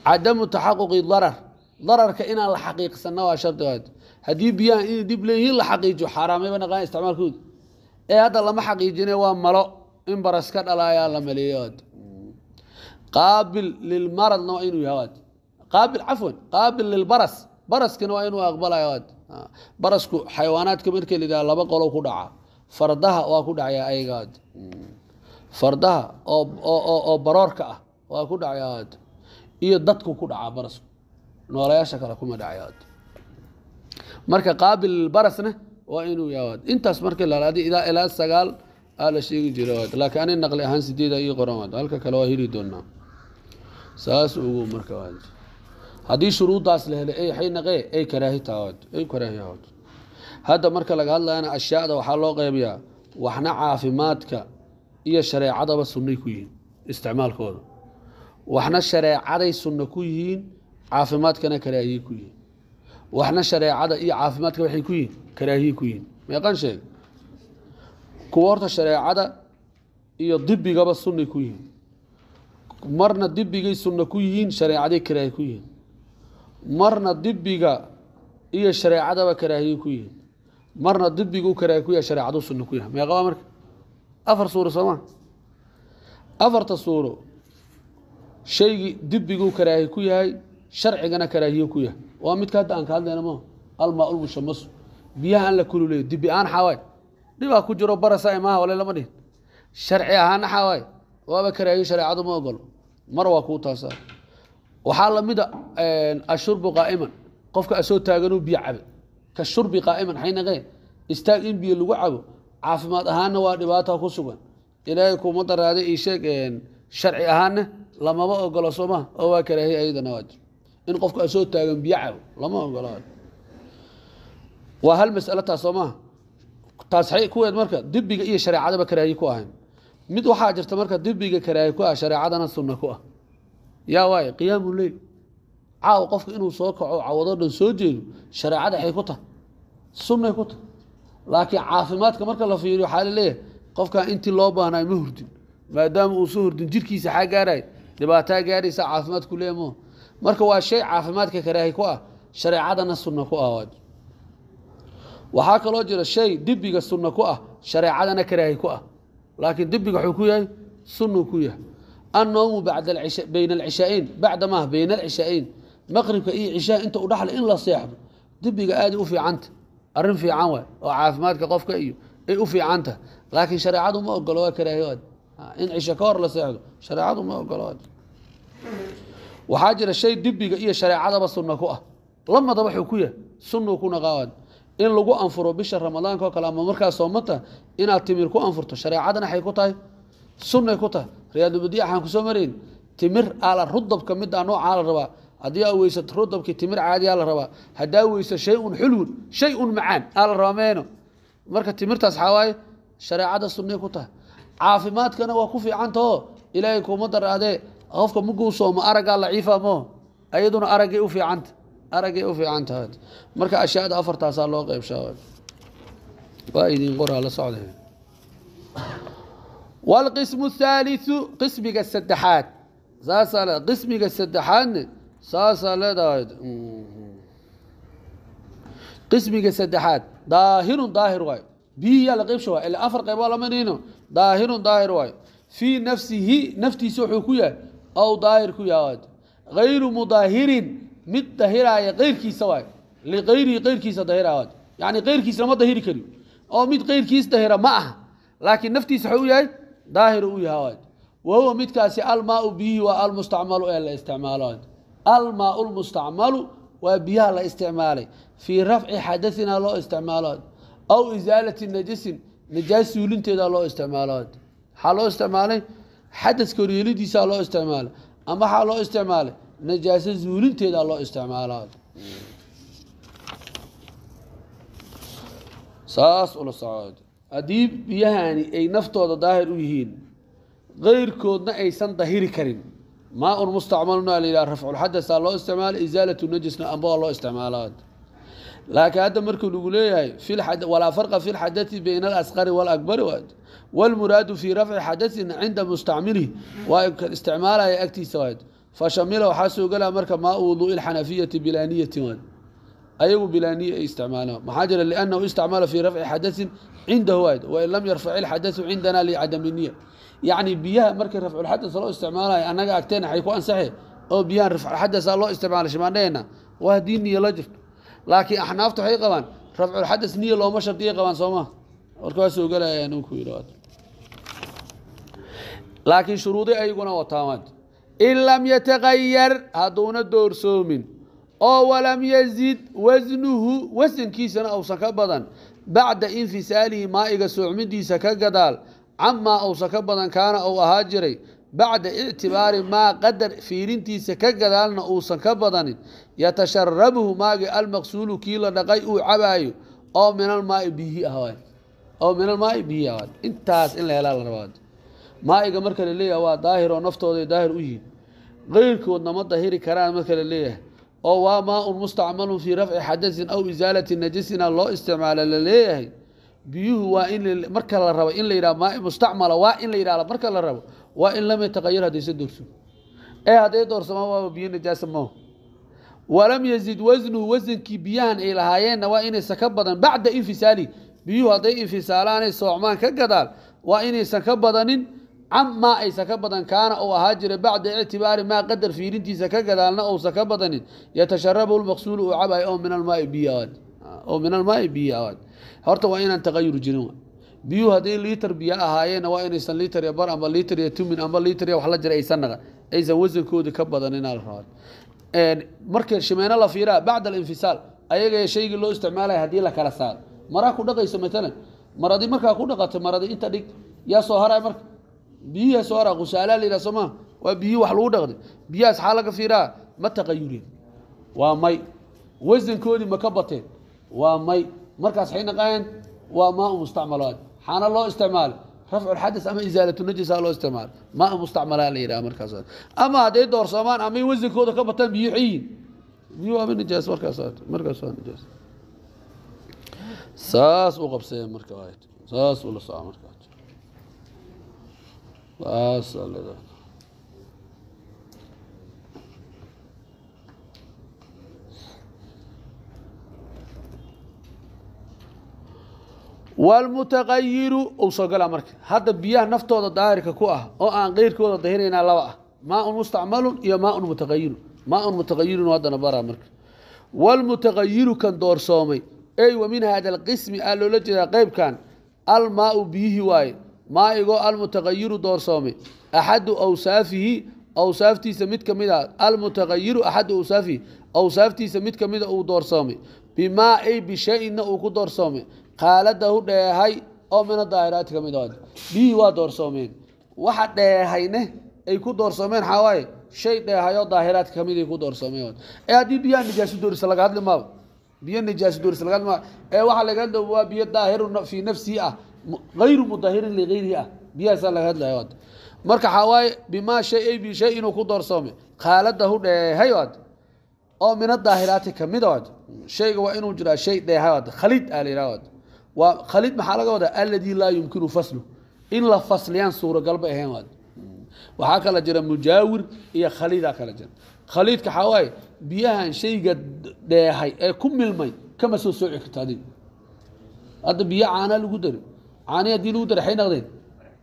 cadamu taxaquqi darar dararka inaan la xaqiiqsanna waa shardi oed haddii biyahan inay dhib leeyihiin la xaqiijiyo xaaraamayba naqaan isticmaalkooda ee hadda lama xaqiijine waa malo in baraska ka dhalaayaa la maleeyo oed qaabil lilmaradna waa inuu yahay qaabil cafwan qaabil lilbaras baraskina waa inuu aqbalaya barasku xayawaanaadka markii layidhaha laba qolo ku dhaca fardaha waa ku dhacaya ayaga fardaha oo baroorka ah waa ku dhacaya iyo dadku ku dhacaa barasku noolayaasha kale kuma dhacaya marka qaabil lilbarasna waa inuu yahay intaas markii la ilaa ilaa sagaal aa la sheegi jira laakiin ani naqli ahaan sideeda ii qoran halka kale waa heli doonaa saas ugu marka haddii shuruuddaas la helay ay naqee ay karaahitaawad ay karaahiyaawad hadda marka laga hadlayana ashyaada waxaa loo qeybayaa waxna caafimaadka iyo shareecadaba sunnay ku yihiin isticmaalkooda waxna shareecaday sunno ku yihiin caafimaadkana karaahiye ku yihiin waxna shareecada iyo caafimaadka waxay ku yihiin karaahiye ku yihiin meeqan sheeg kuwa horta shareecada iyo dibigaba sunnay ku yihiin marna dibigay sunno ku yihiin shareecadii karaahi ku yihiin marna dibiga iyo shareecadaba karaahiye ku yihiin marna dibigu karaahi ku yahay shareecaduu sunno ku yahay meeqaba marka afar suuro sooma afarta suuro shaygii dibiguu karaahi ku yahay sharcigana karaahiye ku yahay waa midka hadda aan ka hadlayna mo almaa ulmushamasu biyaha aan la kululeyo dibi aan xaawaay dhibaa ku jiro barasa imaaha wale lama dhihin sharci ahaana xaawaay waaba karaayo shareecadu ma ogolo mar waa kuu taasaa waxaa lamida ashurbu qaaiman qofka asoo taaganuu biyo cabe ka shurbi qaaiman aynaqeen istaag in biyo lagu cabo caafimaad ahaanna waa dhibaata ku sugan ilaahay kuma daraada isheeg sharci ahaanna lamama ogolo soomaa oo waa karaahiy ayadana waa jir in qofku asoo taagan biyo cabo lama ogolo waa hal masalataa soo maaha taasxay kuweed marka didbiga iyo shareecadaba karaahiye ku ahayn mid waxaa jirta marka dibiga karaahi ku ah shareecadana sunna ku ah yaa waayo qiyaamu leyl caaw qofka inuu soo kaco cawadoo dhan soo jeedo shareecada ay ku tahay sunnay ku tahay laakiin caafimaadka marka la fiiriyo waxaa laleeyahay qofkan intii loo baahnaay ma hurdin maadaama uu soo hurdin jirkiisa xaa gaaraay dhibaataa gaaraysa caafimaadku leem marka waa shay caafimaadka karaahi ku ah shareecadana sunna ku ah waxaa kaloo jira shay dibiga sunna ku ah shareecadana karaahi ku ah laakiin dembiga wxuu ku yahay sunuu ku yahay annoomu bayna alcishaain bacda maaha bayna alcishaain maqribka iyo cishaa inta u dhaxla in la seexdo dembiga aad u fiicanta arrin fiican waay oo caafimaadka qofka iyo ay u fiican tahay laakiin shareecadu ma ogolo waa karaahiyood in cisho ka hor la seexdo shareecadu ma ogolo waxaa jira shay dembiga iyo shareecadaba sunno ku ah lamadaba wuxuu ku yahay sunuu ku naqaawaad in lagu anfuro bisha ramadaanka oo kale ama markaa soomanta inaad timir ku anfurto shareecadan waxay ku tahay sunnay ku tahay riyaadnimadiya waxaan kusoo marayn timir ala rudabka middaa noocaa la rabaa haddii aa weysato rudabkii timir caadiyaa la rabaa haddaa weyso shay xulwun shay macaan aa rabaa meeno marka timirtaas waxaa waaye shareecada sunnay ku tahay caafimaadkana waa ku fiicanta oo ilaahay kuma daraadee qofka muguu sooma araggaa laciifa moo ayaduna araggay u fiicanta aragay u fiican tahay marka ashyaada afartaasaa loo qeybshaa waa idin qoraa la socda waalqismu athaalisu qismiga saddexaad saasaa leeda qismiga saddexaadna saasaa leedahay mm-hmm. qismiga saddexaad daahirun daahir waayo biyaa la qeybsha waay ila afar qeyb lamanayno daahirun daahir waayo fii nafsihi naftiisa wuxuu ku yahay ow daahir ku yahay ayru mudaahirin mid dahiraaya keyrkiisa waay liqayrihi keyrkiisa dahiraaya yacni keyrkiis lama dahiri kariyo oo mid keyrkiis dahira ma aha laakiin naftiisa waxa u yahay daahir u yaha waay wa huwa midkaasi almaau biyihi waa almustacmalu ee la isticmaalo almaau lmustacmalu waa biyaha la isticmaalay fii rafci xadaثina loo isticmaalo aw isaalati najasin najaas suulinteeda loo isticmaalo waxaa loo isticmaalay xadadka horyeelidiisa loo isticmaalay ama waxaa loo isticmaalay najaaso zuulinteeda loo isticmaalaa saas ula socod haddii biyahani ay naftooda daahir u yihiin keyrkoodna aysan dahiri karin maa un mustacmaluna la rafculxadasaa loo isticmaala isaalatu najisna ambada loo isticmaalaa laakiin hadda markuu lagu leeyahay walaa farqa fi lxadai bayna alasqari walakbari wlmuraadu fii rafci xadain cinda mustacmilih waa isticmaalaya agtiisa waad fashamila waxaa soo gelaa marka maa wuduui xanafiyati bilaa niyatin ayagu bilaa ay isticmaalaan maxaa jira liannahu istacmala fii rafci xadasin cindahu waaid wain lam yarfac ilxadasu cindana licadami yacni biyaha markii rafculxadas loo isticmaalayo annaga agteena ay ku ansaxe oo biyahan rafculxadasa loo isticmaala shimaandhayna waa haddii niya la jirto laakiin axnaafta waxay qabaan rafculxadas niya looma shardiyay qabaan sooma warka waa soo gelayaan ku yidhi laakiin shuruuday ayaguna wataa maanta in lam yataayar hadduuna doorsoomin oo walam yazid wasnuhu wasankiisana uusan ka badan bacda infisaalihi maa'iga soocmidiisa ka gadaal camaa uusan ka badan kaana uu ahaa jiray bacda ictibaari maa qadar fiirintiisa ka gadaalna uusan ka badanin yatasharabuhu maagi almaqsuulu kii la dhaqay uu cabaayo oo minalmaai biyihi ah oo minalmaai biyihi ah intaas in la helaa la rabaa maa marka la leeyahay waa daahir oo naftooday daahir u yihiin qeyrkoodna ma dahiri karaan marka la leeyahay oo waa maaun mustacmalun fii rafci xadasin aw isaalati najasina loo isticmaala la leeyahay biyuhu waa in marka la rabo in la yidhaha maa mustacmala waa in la yidhahda marka la rabo waa in lam yataqayar haddaysa doorsamo ee hadday doorsamaan waaba biyo najaasa maaha walam yazid wasnuhu wasankii biyahan ay lahaayeenna waa inaysan ka badan bacda infisaali biyuhu hadday infisaalaan ay soocmaan ka gadaal waa inaysan ka badanin camaa aysa ka badan kaana uu ahaa jiray bacda ictibaari maa qadar fiirintiisa ka gadaalna uusan ka badanin yatasharabu lmaqsuulu uu cabay oo min almaai biyaad ah, horta waa inaan taqayur jirin biyuu hadday liiter biyo ahaayeenna waa inaysan liiter iyo bar amba liiter iyo tumin amba liiter iyo wax la jira aysan naqan aysan wasankoodi ka badanina la raba shimeyno la fiiraa bacda alinfisaal ayaga shaygii loo isticmaalaya haddii la kala saaro maraa ku dhaqayso matalan maradi markaa ku dhaqato maradi inta dhig yaa soo haray marka biyihiia soo ara khusaalaa layidhaha sooma waa biyihi wax lagu dhaqday biyahaas xaa laga fiiraa ma taqayureen waa may wasankoodii ma ka bateen waa may markaas waxay naqaayeen waa maau mustacmalaad xaana loo isticmaalay rafcu lxadas ama isaalatu najisaa loo isticmaalay maau mustacmalaa la yidhaha markaas ama hadday doorsoomaan amay wasankooda ka bataan biyo xayiin biyo waaba nijaas markaas markaas waa nijaas saas u qabsee marka saas u la socaa markaas wlmutaqayiru soo galaa marka hadda biyaha naftooda daahirka ku ah oo aan keyrkooda dahiraynaa laba ah maaun mustacmalun iyo maaun mutaqayirun maaun mutaqayirun haddana bara marka wlmutaqayiru kan doorsoomay ey wa min hada alqismi aa loola jeedaa qeybkan almaau biyihii waaye maa igo almutaayiru doorsoome axadu wsaafihi awsaaftiisa mid kamid a almutaayiru axadu awsaafihi awsaaftiisa mid kamida uu doorsoomay bimaa ay bishayinna uu ku doorsoomay qaaladahu dheehay oo mina daahiraati ka mid a bihii waa doorsoomeen waxa dheehayne ay ku doorsoomeen waxaa waaye shay dheehay oo daahiraadka kamid ay ku doorsoomeen ee eh, haddii biyaha nijaaso doorisa eh, laga hadli maaba biyo nijaaso doorisa laga hadli maaba ee waxaa laga waa biyo daahiru fii nafsihi ah ayru muahirin liayrihi ah biyahaasaa laga hadlay marka xawaaye bimaa shay bi shay inuu ku doorsoome khaalada hu dheehay ad oo mina daahiraati kamid ad shayga waa inuu jiraa shay dheeha ad khalid alad waa khalid maxaa laga wadaa aladii laa yumkinu faslu in la fasliyaan suuragalba ahayn ad waxaa kala jira mujaawir iyo khaliidaa kala jira khaliidka xawaaye biyahan shayga dheehay ee ku milmay kama soo sooci karto adigu hadda biyo caanaa lagu dari caanihi haddii lagu daray ay naqdeen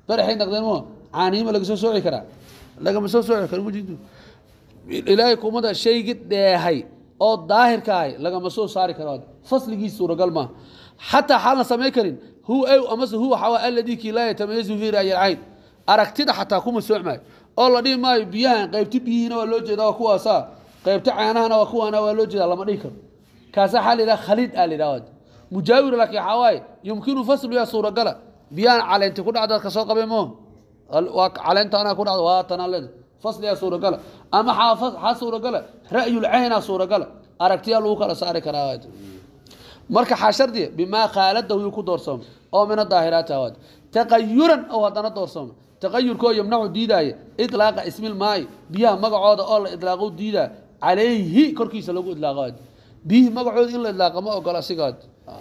baraxay naqdeen mo caanihima laga soo sooci karaa lagama soo sooci karo mujidu ilaahay kumada shaygii dheehay oo daahirka ahay lagama soo saari karo fasligiis suuragal maaha xataa xaalna samay karin hu ew amase huwa xawaa alladii kii laa yatamayazu fii ra'yi alcayn aragtida xataa kuma soocmaayo oo la dhihi maayo biyahan qaybta biyihiina waa loo jeedaa waa kuwaasaa qaybta caanahana waa kuwaana waa loo jeedaa lama dhihi karo kaasaa xaa la yidhaha khaliid aa la yidhahda mujaawir laakiin waxaa waaye yumkinu faslu yaa suuragala biyaan caleenti ku dhacda ka soo qabay moo waa caleenta anaa ku dhacda waa tanaa leed fasliyaa suuragala ama xaa suuragala ra'yul suuragala aragtiyaa lagu kala saari karaa marka xaa bimaa khaaladahu yuu ku doorsooma oo mina daahiraati awaad taqayuran ou haddana doorsooma taqayurkoo yamnacu diidaaya itlaaqa ismilmaayi biyaha magacooda oo la idlaaqo diidaa calayhi korkiisa lagu idlaaqo biyihii magacooda in la idlaaqa ma ogola sigaad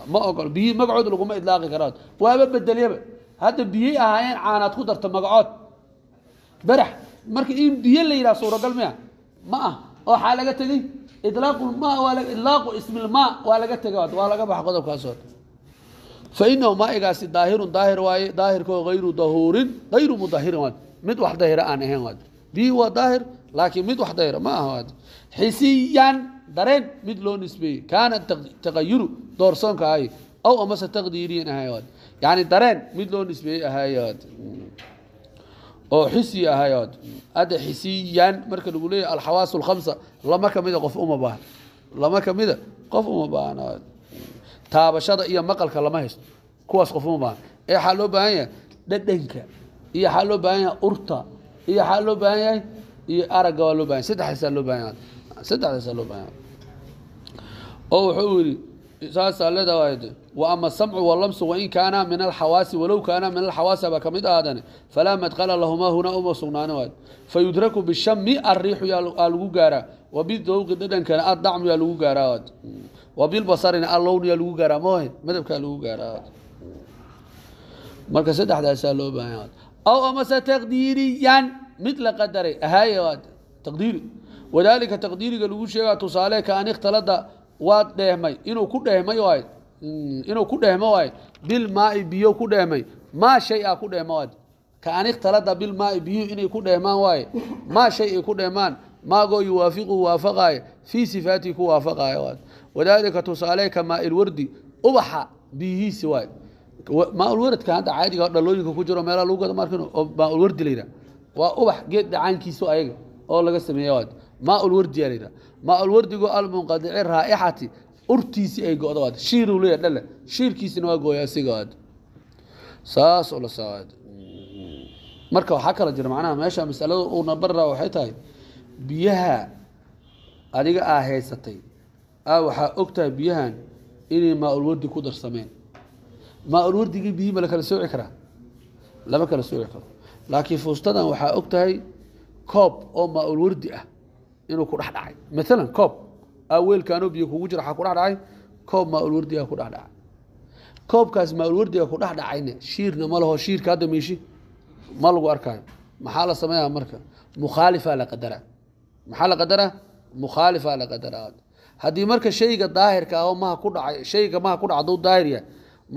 ma ogol biyihi magacood laguma idlaaqi karaan waaba bedelyaba hadda biyey ahaayeen caanaad ku darta magacood barax marka in biyo la yidhaha suuragal miya ma ah waxaa laga tegey idlaaqulma idlaaqu ismilmaa waa laga tegay waa laga baxa qodobkaasoo fainahu maa'igaasi daahirun daahir waaye daahirkao ayru dahuurin ayru mudahirin waad mid wax dahira aan ahayn waad biyii waa daahir laakiin mid wax dahira ma ah waad xisiyan dareen mid loo nisbeeyey kaana taqayuru doorsoonka ahay aw amase taqdiiriyan ahayd yani dareen mid loo nisbeeyey ahayd oo xisi ahayd ada xisiyan marka lagu leeyahy alxawaas lkhamsa lama kamida qof uma baahn lama kamida qof uma baahna taabashada iyo maqalka lama haysto kuwaas qof uma baahn ee waxaa loo baahan yahay dhadhanka iyo waxaa loo baahan yahay urta iyo waxaa loo baahan yahay iyo aragga waa loo bahan yahay saddexdaasaa loo bahan yahay saddexdaasaa loo bahan yahay oo wuxuu yidhi saasaa leedaad wa ama samcu walamsu wain kaanaa min alxawaasi walow kaanaa min alxawaasi baa kamid ahaadane falaa madqala lahumaa hunaa uma sugnaani waayo fayudraku bishami ariixu yaa lagu gaaraa wabidowqi dhadhankana adacmu yaa lagu gaaraa wabilbasarina allown yaa lagu gaaraa moohe madabkaa lagu gaaraa marka saddexdaasaa loo baahanya aw amase taqdiiriyan mid la qadaray ahaay taqdiiri wadaalika taqdiiriga lagu sheegaa tusaale ka ikhtalada waa dheemay inuu ku dheemay waay hmm, inuu ku dheemo waay bilmaai biyo ku dheemay maa shay a ku dheemo kaani talada bil bilmaai biyu inay ku dheemaan waaye maa shay ay ku dheemaan maagoo yuwaafiqu waafaqaaya fii sifaatii ku waafaqaaya waad wadaalika tusaale kamaailwardi ubaxa biyihiisi waay maaulwaradka hadda caadiga dhalooyinka ku jiro meelaa lagu gado markin maaulwardi layidhaha waa ubax geed dhacaankiisu ayaga oo laga sameeya waad maaulwardi yaa layidhaha ma alwardigu almunqadici raaixati urtiisi ay godo ad shiiruu leeya dhale shiirkiisina waa gooyaa sigaad saas ula socod marka waxaa kala jira macnaha meesha masaladu uuna barra waxay tahay biyaha adiga aa haysatay aa waxaa og tahay biyahan inay maaulwardi ku darsameen maaulwardigii biyi ma la kala sooci karaa lama kala sooci karo laakiin fuustadan waxaa ogtahay tahay koob oo maaulwardi ah inuu ku dhexdhacay maalan coob weelkaanoo biyo kugu jira waxaa ku dhexdhacay coob maalwardigaa ku dhexdhacay koobkaas maalwardiga ku dhexdhacayna shiirna ma laho shiirka hadda miishi ma lagu arkaayo maxaa la sameeyaa marka mukhaalifaa la qadaraa maxaa la qadaraa mukhaalifaa la qadaraa haddii marka shayga daahirka ah oo maha ku dhacay shayga maha ku dhaca daahir yahay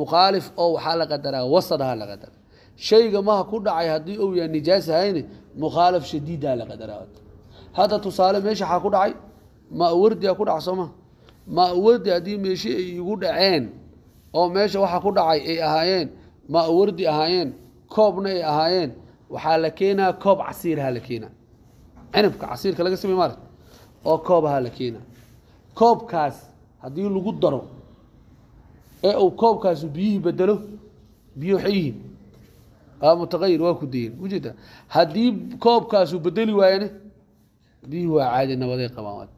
mukhaalif oo waxaa la qadaraa wasadaha la qadaraa shayga maha ku dhacay haddii uu yahay nijaas mukhaalif shadiidaa la qadaraa hadda tusaale meesha xaa ku dhacay mawardi ku dhac sooma mawardi haddii meeshi ay igu dhaceen oo meesha waxa ku dhacay ay ahaayeen maawardi ahaayeen koobna ay ahaayeen waxaa la keenaa koob casiirahaa la keenaa cinabka casiirka laga samey maarta oo koobahaa la keenaa koobkaas haddii lagu daro ee uu koobkaasu biyihii bedelo biyi waxay yihiin ah, mutaqayir waa ku dayen ujeeda haddii koobkaasu bedeli waayane biyuhu waa caadi nabaday qabaan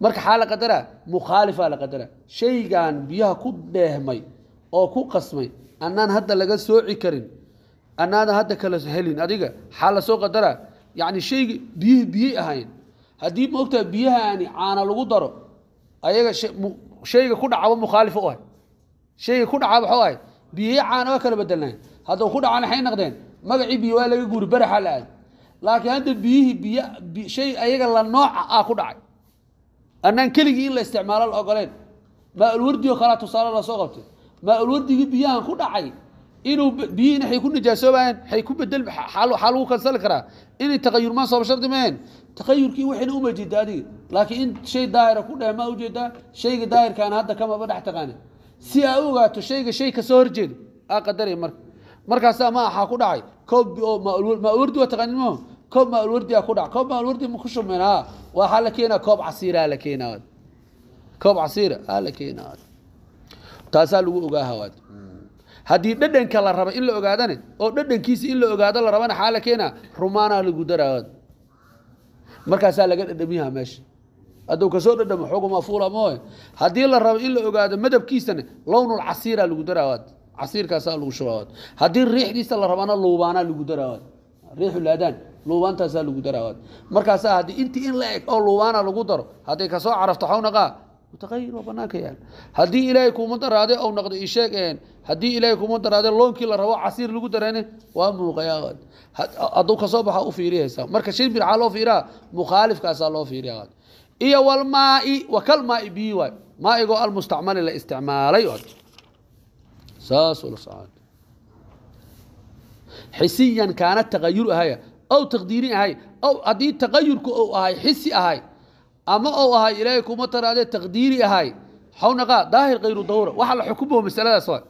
marka xaa la qadara mukhaalifaa la qadara shaygan biyaha ku dheehmay oo ku qasmay anaan hadda laga sooci karin anaadan hadda kala helin adiga xaa lasoo qadaraa yani shayga biyihii biyey ahayn haddii moogtaha biyahaani caana lagu daro ayaga shayga ku dhacaba mukhaalif u ahay shayga ku dhaca waxuu ahay biyahi caana waa kala bedelnayn hadda ku dhacana waxay naqdeen magacii biyo waa laga guuri baraxaa la aad laakiin hadda biyihii biy shay ayaga la nooca ah ku dhacay annaan keligii in la isticmaalo la ogoleen maa-ulwardi oo kalea tusaale lasoo qabtay maa-ulwardigii biyahan ku dhacay inuu biyihiina ay ku nijaasoobayaan ay ku bedel xaa lagu kansali karaa inay taqayurmaan sooba shardi maheen taqayurkii waxayna uma jeedaa adiga laakiin in shay daahira ku dheh maa ujeedaa shayga daahirkaana hadda kamaba dhex taqaanin si aa u ogaato shayga shay kasoo horjeedo aa qadariya marka markaasaa maaxaa ku dhacay koob oo maa-ulwardi waa taqaanin maho koob maalwardi ku dhac koob maalwardi ma ku shuminaa waxaa la keenaa koob casiira la keenaa koob casiira aa la keenaa taasaa lagu ogaa hawaad haddii dhadhanka la raba in la ogaadane oo dhadhankiisa in la ogaado la rabana xaa la keenaa rumaanaa lagu daraawad markaasaa laga dhadhamiyaha meesha hadduu kasoo dhadhamo xoguma fuula mooye haddii la rabo in la ogaado madabkiisana lownul casiiraa lagu daraawaad casiirkaasaa lagu shubaawaad haddii riixdiisa la rabana luubaanaa lagu daraawaad riixul aadaan luubaantaasaa lagu daraa markaasaa haddii intii in la eg oo luubaana lagu daro hadday kasoo carafto xawnaqaa mutaqayir waa banaanka yaal haddii ilaahay kuuma daraade ou noqdo isheegeen haddii ilaahay kuuma daraade loonkii la rabo casiir lagu darane waa muuqaya hadduu kasoo baxa u fiiriyaysaa marka shimbir xaa loo fiiraa mukhaalifkaasaa loo fiiriya iyo walmaai wa kal maai waay maaigoo almustacmali la isticmaalay saas xisiyan kaana tagayur ahaya ow taqdiirin ahay ow haddii taqayurku ou ahay xisi ahay ama ou ahay ilaahay kuma taraadee taqdiiri ahay xawnaqaa daahir kayru dawra waxa la xukumo masaladaas waay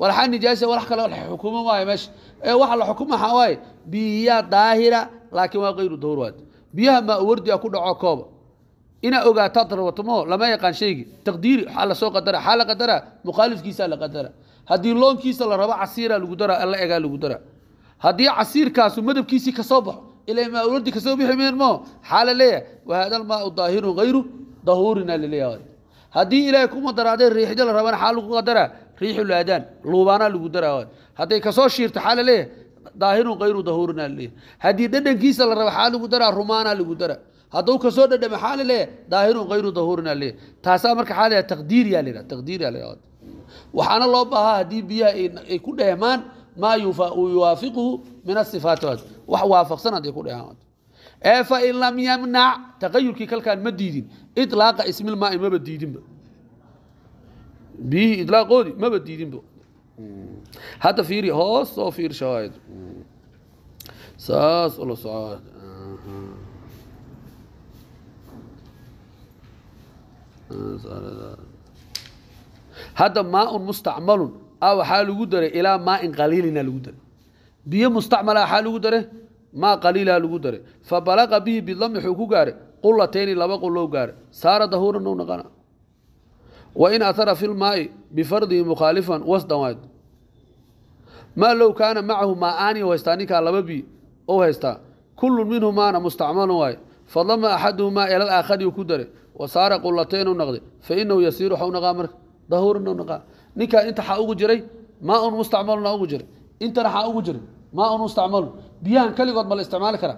walxaa nijaasa walax kale la xukumo maayo meesha ee waxa la xukumo waxaa waaye biya daahira laakiin waa kayru dawr waad biyaha maawardiga ku dhaco kooba inaa ogaataad rabato maho lama yaqaan shaygii taqdiiri waxaa lasoo qadara xaa la qadara mukhaalifkiisaa la qadara haddii loonkiisa la rabo casiira lagu dara alla egaa lagu dara haddii casiirkaasu madabkiisii kasoo baxo ila maauradi kasoo bixi meen mo xaa laleeyahay wahada lmaau daahirun hayru dahuurina laleeya haddii ilaahay kuma daraadeen riixda la rabana xaa lagu qadaraa riixulaadaan luubaanaa lagu daraa hadday kasoo shiirto xaa laleeyahay daahirun hayru dahuurina laleeyahy haddii dhadhankiisa la raba xaa lagu daraa rumaanaa lagu daraa hadduu kasoo dhadhama xaa laleeyahay daahirun hayru dahuurina laleeyahy taasaa marka xaa laleeyahay taqdiiriyaa layidhaha taqdiiriyaa layidhaha waxaana loo baahaa haddii biyaha ay ku dheemaan maa yuwaafiquhu min asifaat wax waafaqsan haday ku dhehaan ee fain lam yamnac tagayurkii kalkaan ma diidin ilaaqa ismilmaai maba diidinba biyihii ilaaqoodii maba diidinba hadda fiiri hoos soo fiir saas ula socod hadda maaun mustacmalun Ah, waxaa lagu daray ilaa maain qaliilina lagu daray biyo mustacmala waxaa lagu daray maa qaliila lagu daray fa balaqa bihi bidlam wuxuu ku gaaray qulatayni laba qullow gaaray saara dahuuran u naqana wain ahara fi lmaai bifardihi mukhaalifan wasdan maa low kaana macahu maa-aani haystaa ninkaa laba biyo ou haystaa kullu minhumaana mustacmalun waaye fadlama axaduhumaa ilal aakhari ku daray wasaara qulatayn u naqday fa inahu yasiir waxau naqaa marka dahuuran u naqaa ninkaa inta ugu jiray maaun mustacmaluna ugu jiray intana xa ugu jiray maaun mustacmalun biyahan keligood ma la isticmaali karaa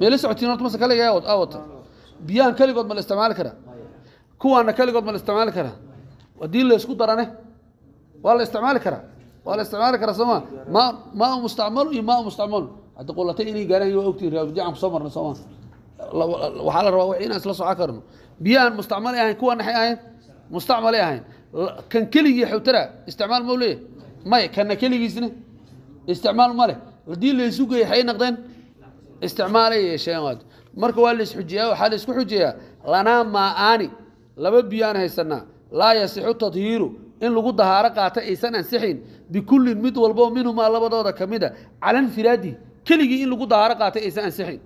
mala socotiin horta mase kaligawata biyahan keligood ma la isticmaali karaa kuwaana keligood ma la isticmaali karaa haddii laysku darane waa la isticmaali karaa waa la isticmaali karaa sooma ma maa mustacmalu iyo maa mustacmalun hadda qulatay inay gaaraan waa ogtiin rjacan kusoo marna sooma waxaa la rabaa w inaan isla soco karno biyahan mustacmal ahayn kuwaan maxay ahayn mustacmalay ahayn kan keligii xawtara isticmaal mau leeyahay maya kanna keligiisna isticmaal ma leh haddii laysu geeye hay naqdeen isticmaalay yeesheen marka waa laisxujiyaa waxaa laisku xujiyaa lanaa maa-aani laba biyaan haysanaa laa yasixu tadhiiru in lagu dahaaro qaata aysan ansixin bikullin mid walbo minhumaa labadooda ka mid a cala infiraadi keligii in lagu dahaaro qaata aysan ansixin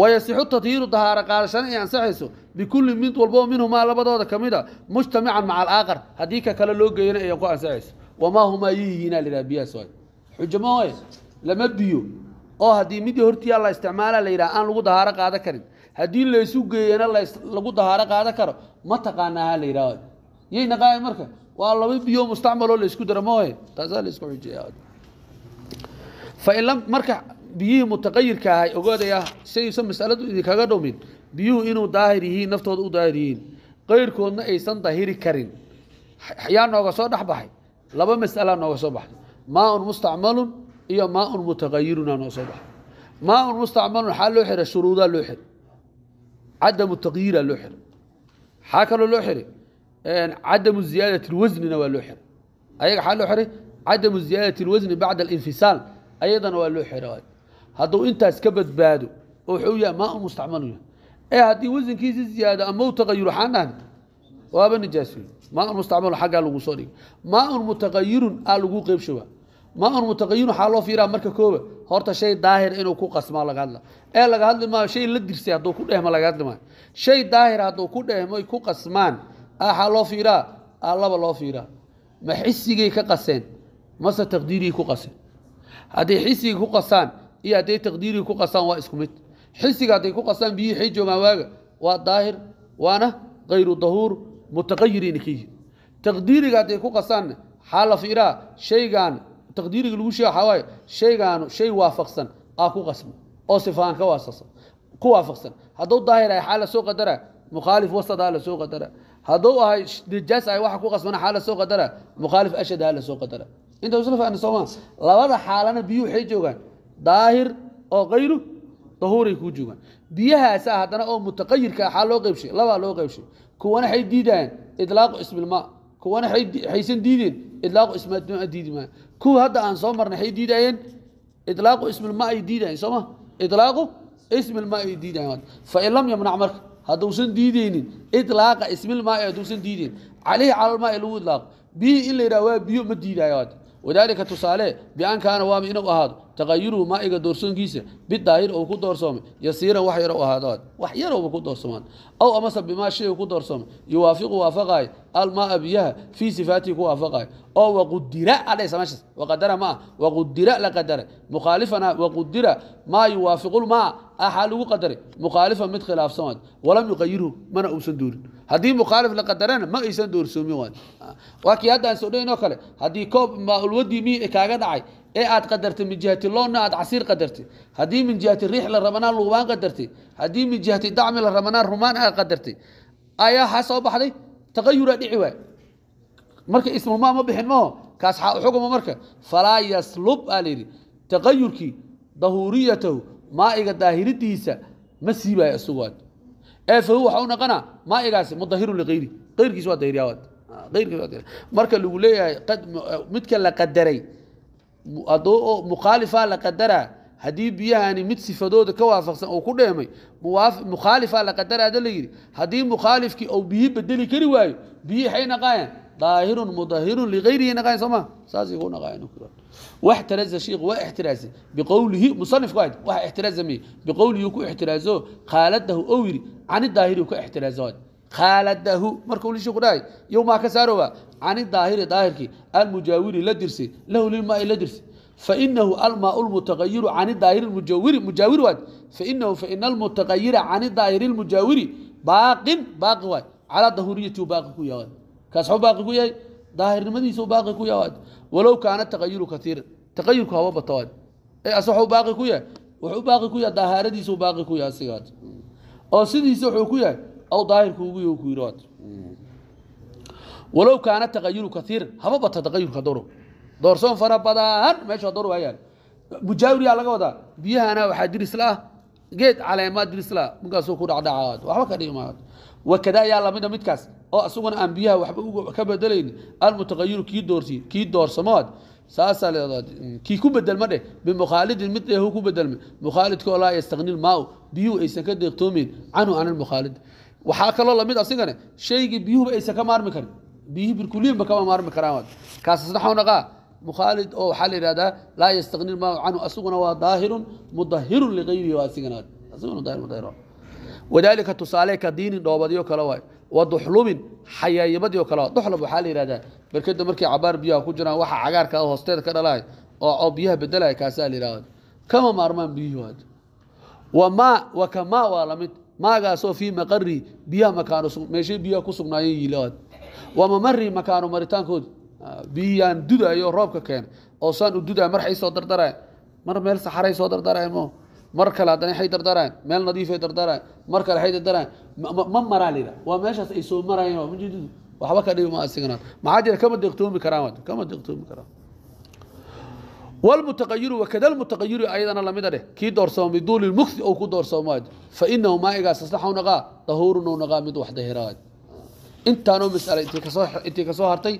wayasixu tathiiru dahaaro qaadashana ay ansaxayso bikulli mid walboo minhumaa labadooda ka mid a mujtamican maca alaaqar haddii ka kale loo geeyana ay ku ansaxayso wamaa humaa yihiinaa lihaa biyaas waay xujamo waay lama biyo oo haddii midii hortiyaa la isticmaala la yidhaha aan lagu dahaaro qaadan karin haddii laysu geeyana lagu dahaaro qaadan karo ma taqaanaa ha la yidhaha waay yay naqaaya marka waa laba biyo mustacmaloo laysku daro ma waay taasaa laysku xujeeya marka biyihii mutaqayirka ahay ogaadaya si aysan masaladu idinkaga dhowmin biyuhu inuu daahir yihiin naftooda u daahir yihiin qayrkoodna aysan dahiri karin yaa nooga soo dhex baxay laba mas'alaa nooga soo baxday maaun mustacmalun iyo maaun mutaqayirunaa nooga soo baxay maaun mustacmalun waxaa loo xiray shuruudaa loo xiray cadamu taqyiira loo xiray maxaa kaloo loo xiray cadamu ziyaadati lwasnina waa loo xiray ayaga xaa loo xiray cadamu ziyaadati lwasni bacda alinfisaal ayadana waa loo xiray hadduu intaas ka badbaado oo wuxuu yahay maa un mustacmalu yahay ee eh, haddii wasankiisi ziyaado ama u taqayiro xaanaan waaba nijaasooy maa un mustacmalu xaggaa lagu soo dhigay maa un mutaqayirun aa lagu qeybshobaa maa un mutaqayirun waxaa loo fiiraa marka kooba horta shay daahir ah inuu ku qasmaa laga hadla ee eh, laga hadli maayo shay la dirsay hadduu ku dhehma laga hadli maayo shay daahir ah hadduu ku dhehmo ku qasmaan ah, axaa loo fiiraa aa laba loo fiiraa ma xisigay ka qaseen iyo hadday taqdiirihii ku qasaan waa isku mid xisiga hadday ku qasaan biyihii xay joogaan waaga waa daahir waana kayru dahuur mutaqayiriina ka yihin taqdiiriga hadday ku qasaanna waxaa la fiiraa shaygaan taqdiiriga lagu sheega waxaa waaye shaygaanu shay waafaqsan aa ku qasmo oo sifaan ka waasaqsan ku waafaqsan hadduu daahir ahay xaa lasoo qadara mukhaalif wasadaa lasoo qadara hadduu ahay nijaas ahay waxa ku qasmana xaa lasoo qadara mukhaalif ashadaa lasoo qadara inta isla fahna soomaa labada xaalana biyuu waxay joogaan daahir oo kayru dahuuray kuu joogaan biyahaasa haddana oo mutaqayirka axaa ah loo qaybshay labaa loo qaybshay kuwana xay diidaan ilaaqu ismilmaa kuwana xaysan diideen ilaaqu ismdma diidi maayo kuwa hadda aan soo marnay xay diidaayeen ilaaqu ismilma ay diidayen sooma ilaaqu ismilma ay diidayen fain lam yamnac marka hadduusan diideynin ilaaqa ismilmaa hadduusan diideyn caleyhi calalmaa lagu ilaaqo biyihii in la yidhaha waa biyo ma diidaayo wadaalika tusaale bian kaana waama inuu ahaado taqayuruhu maa doorsoonkiisa bidaahir ou ku doorsoomay yasiiran wax yaro u ahaadaad wax yarowba ku doorsoomaan ow amase bimaa shay ku doorsoomay yuwaafiqu waafaqaay almaaa biyaha fii sifaatii ku waafaqaay oo waqudira adhaysa meeshaas waqadara ma ah waqudira la qadaray mukhaalifana waqudira maa yuwaafiqulmaa axaa lagu qadaray mukhaalifan mid khilaafsan waad walam yuqayirhu mana uusan doorin haddii mukhaalif la qadarana ma aysan doorsoomin waad waa kii hadda aan sodhayn oo kale haddii koob ulwadii mi kaaga dhacay ee aad qadartay min jihati loonna aad casiir qadartay haddii min jihati riix la rabanaan luubaan qadartay haddii min jihati dacmi la rabanaan rumaan aad qadartay ayaa aa soo baxday taqayuraa dhici waay marka ismumaa ma bixin maho kaas xuguma marka falaa yaslub aa layidhi taqayurkii dahuuriyatahu maaiga daahiridiisa ma siibayo isugu aad ee fahu waxa u naqanaa maaigaasi mudahirun liayri ayrkiis waa dayriyaawaad ah, ayrkiis waa dayri marka lagu leeyahay mid ka la qadaray adoo mukhaalifaa la qadaraa haddii biyahani mid sifadooda ka waafaqsan oo ku dheemay mukhaalifaa la qadaraada layidhi haddii mukhaalifkii ou biyi bedeli kari waayo biyi hay naqaayaan daahirun mudahirun ligayrihi naqayan sooma saasay ku naqaayaan واحترز الشيخ واحترازه بقوله مصنف قاعد واحترازه بقوله يكو احترازه قالته أوري عن الظاهر يكو احترازه khaaladahu marka lishi ku yowmaa ka saarooba cani daahiri daahirkii almujaawiri la dirsi lahu lilmaai la dirsi fainahu almaau lmutaayiru cani daahiri mujaawiri mujaawir waay fainahu faina almutaqayira cani daahiri lmujaawiri baaqin baaqi waay calaa dahuuriyati baaqi ku yahay kaasxuu baaqi ku yahay daahirnimadiisu baaqi ku yahay walow kaana taqayiru katiiran taqayirku haba bata waay ee asaxuu baaqi ku yahay wuxuu baaqi ku yahay dahaaradiisu baaqi ku yahay asigaas oo sidiisa wuxuu ku yahay aw daahirku ugu ku yidhi walow kaana tagayuru kaiira haba bata tagayurka dowrow doorsoon fara badan meesha dowr waayaan mujaawiriyaa laga wadaa biyahana waxaa dirisla ah geed caleemaa dirisla markaasuu ku dhacdhacaad waxba ka dhimaad wakadaa yaa lamida midkaas oo isaguna aan biyaha waxba ka bedelaynin almutaqayiru kii doorsi kii doorsamaad saasaa leedaad kii ku bedelma dheh bimukhaalidin mid dheehu ku bedelma mukhaalidka oo laa yastaqni lmaau biyuhu aysan ka deeqtoomeyn canhu can almukhaalid waxaa kaloo lamid asigane ah shaygii biyuhuba aysan ka maarmi karin biyuhu birkuliinba kama maarmi karaan kaas mukhaalid oo waxaa la yidhahdaa laa yastaqni lmaau canhu asaguna waa daahirun mudahirun ligayrihi waa asigana asiguna daahir mudahir wadaalika tusaale ka diinin dhoobadyo kale waay waduxlubin xayaayamadyo kale duxlub waxaa la yidhahdaa berkada markii cabaar biyaha ku jiraan waxa cagaarka hoosteeda ah, ka dhalaay oo biyaha bedelaya kaasaa la yidhahda kama maarmaan biyuhu waad wamaa wakamaa waa lamid maagaasoo fii maqarii biyaha makaano meeshay biyaha ku sugnaayeen yiilawaad waa mamarii makaano maritaankood biyaan dudaayo roobka keena oo saan u dudaay mar ay soo dardarayan mar meel saxaray soo dardarayan mo mar kale haddana ay dardarayan meel nadiifay dardarayan mar kale ay dardarayan ma maraa lida waa meeshaas ay soo marayeen waxba ka dhigi ma asiganaan maxaa jira kama deeqtoomi karaan kama deeqtoomi karaan wlmutaqayiru wakada lmutaqayiru ayadana lamida dheh kii doorsamo miduuli mugsi ou ku doorsamo fainahu maaigaas aslaxw naqaa dahuurun ou mid wax intaanoo masala intii kasoo hartay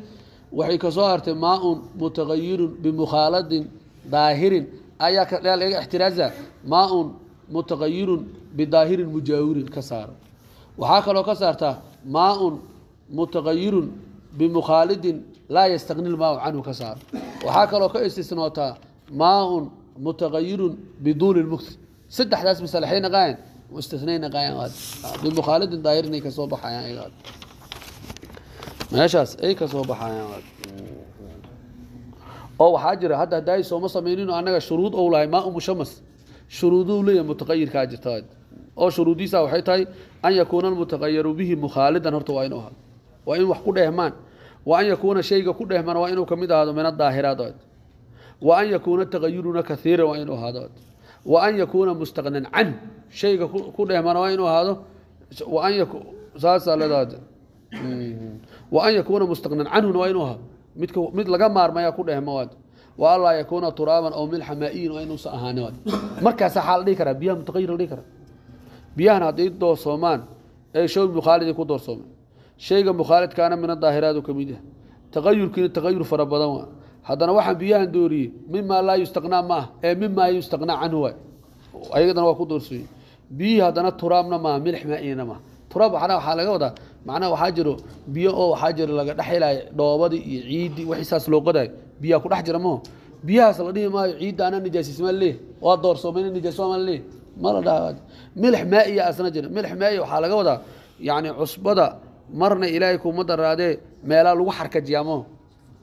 waxay kasoo hartay maaun mutaqayirun bimukhaaladin daahirin ayaa laga ixtiraaza maaun mutaqayirun bidaahirin mujaawirin ka saaro waxaa kaloo ka saartaa maaun mutaqayirun bimukhaalidin laa ystni maau canhu ka saar waxaa kaloo ka istisnootaa maaun mutagayirun biduuli mukti saddexdaas masalexay naqaayeen istinay naqaayeen bimukhaalidin daahirnay kasoo baxayaan meeshaas ay kasoo baxayaan oo waxaa jira hadda daai sooma samaynin annaga shuruud ou lahay maau mushamas shuruuduu leeyahay mutaqayirkaa jirta oo shuruudiisa waxay tahay an yakuuna almutaqayaru bihi mukhaalidan horta waa inu ahaa waa in wax ku dheehmaan wa an yakuuna shayga ku dhehman waa inuu kamid ahaado min adaahiradood wa an yakuuna tagayuruna kaiiran waa inuu ahaadood wa an yakuuna mustaqnan can shayga ku dhehman waa inuu ahaado saasaa leedaad wa an yakuuna mustaqnan canhuna waa inuu ahaado midka mid laga maarmaya ku dhehma waad wa anlaa yakuuna turaaban aw milxa maa-iyin waa inuusa ahaani waad markaas waxaa la dhihi karaa biyaha mutaqayir shayga mukhaalidkaana mina daahiraadu ka mid ah taqayurkiina taqayur fara badan waa haddana waxaan biyahan dooriyey mimaa laa yustaqnaa ma ee mimaa yustaqnaa canhu waay ayadana waa ku doorsooye biyihii haddana turaabna maaha milix maa-iina maaha turaab waxana waxaa laga wadaa macnaha waxaa jiro biyo oo waxaa jiro laga dhex dhoobadii iyo ciiddii waxisaas loo qodaayo biyaha ku dhex jira maho biyahaas la dhihi maayo ciidda anaa nijaasisma leeh waa doorsoomeyna nijaasoma leeh ma la dhaha milix maa-iya asna jira milix maa-iya waxaa laga wadaa yacni cusbada marna ilaahay kuma daraadee meelaa lagu xarkajiyaamo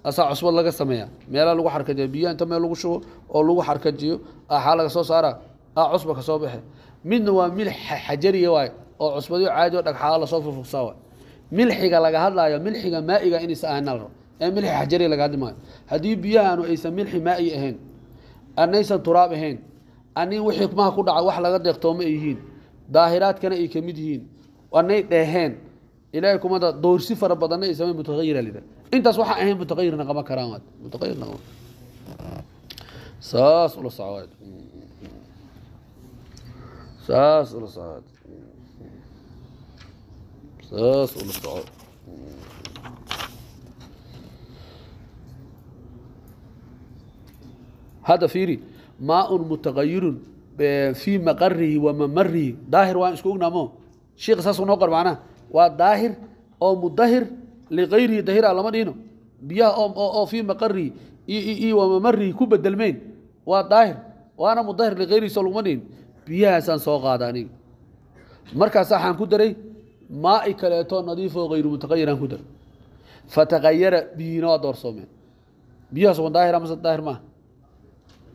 asaa cusbad laga sameeya meelaa lagu arkajiya biyaha inta meel lagu shubo oo lagu xarkajiyo axaa ah, laga soo saara a ah, cusba ka soo baxe midna waa milx xajariya waay oo cusbadyo caadi o dhagxaa lasoo fufugsaa waay milxiga laga hadlaayo milxiga maa'iga inaysa ahayna larabo ee milxi xajariya laga hadli maayo haddii biyahaanu aysan milxi maa'i ahayn anaysan turaab ahayn ani wixii maha ku dhaca wax laga deeqtooma ay yihiin daahiraadkana ay ka mid yihiin anay dheeheen ilahay kumada doorsi fara badanna ay samey mutahayira lida intaas waxaa ahayn mutahayirna qaba karaan waad mutahayirna qaba saas ula soco waad saas ula soco waad saas ula soco hadda fiiri maaun mutahayirun fii maqarihi wa mamarihi daahir waan isku ognaamo sheikha saasuu noo qor macnaha waa daahir oo mudahir liayrihi dahira lama dhihino biyaha oo fii maqarii iyo wamamarii ku bedelmeyn waa daahir waana mudahir liayrihiiso laguma dhihin biyahaasaan soo qaada aniga markaas waxaan ku daray maai kaleeto nadiifoo hayru mutaqayiraan ku daray fataqayara biyihiina waa doorsoomeen biyahaas wa daahira mase daahir maaha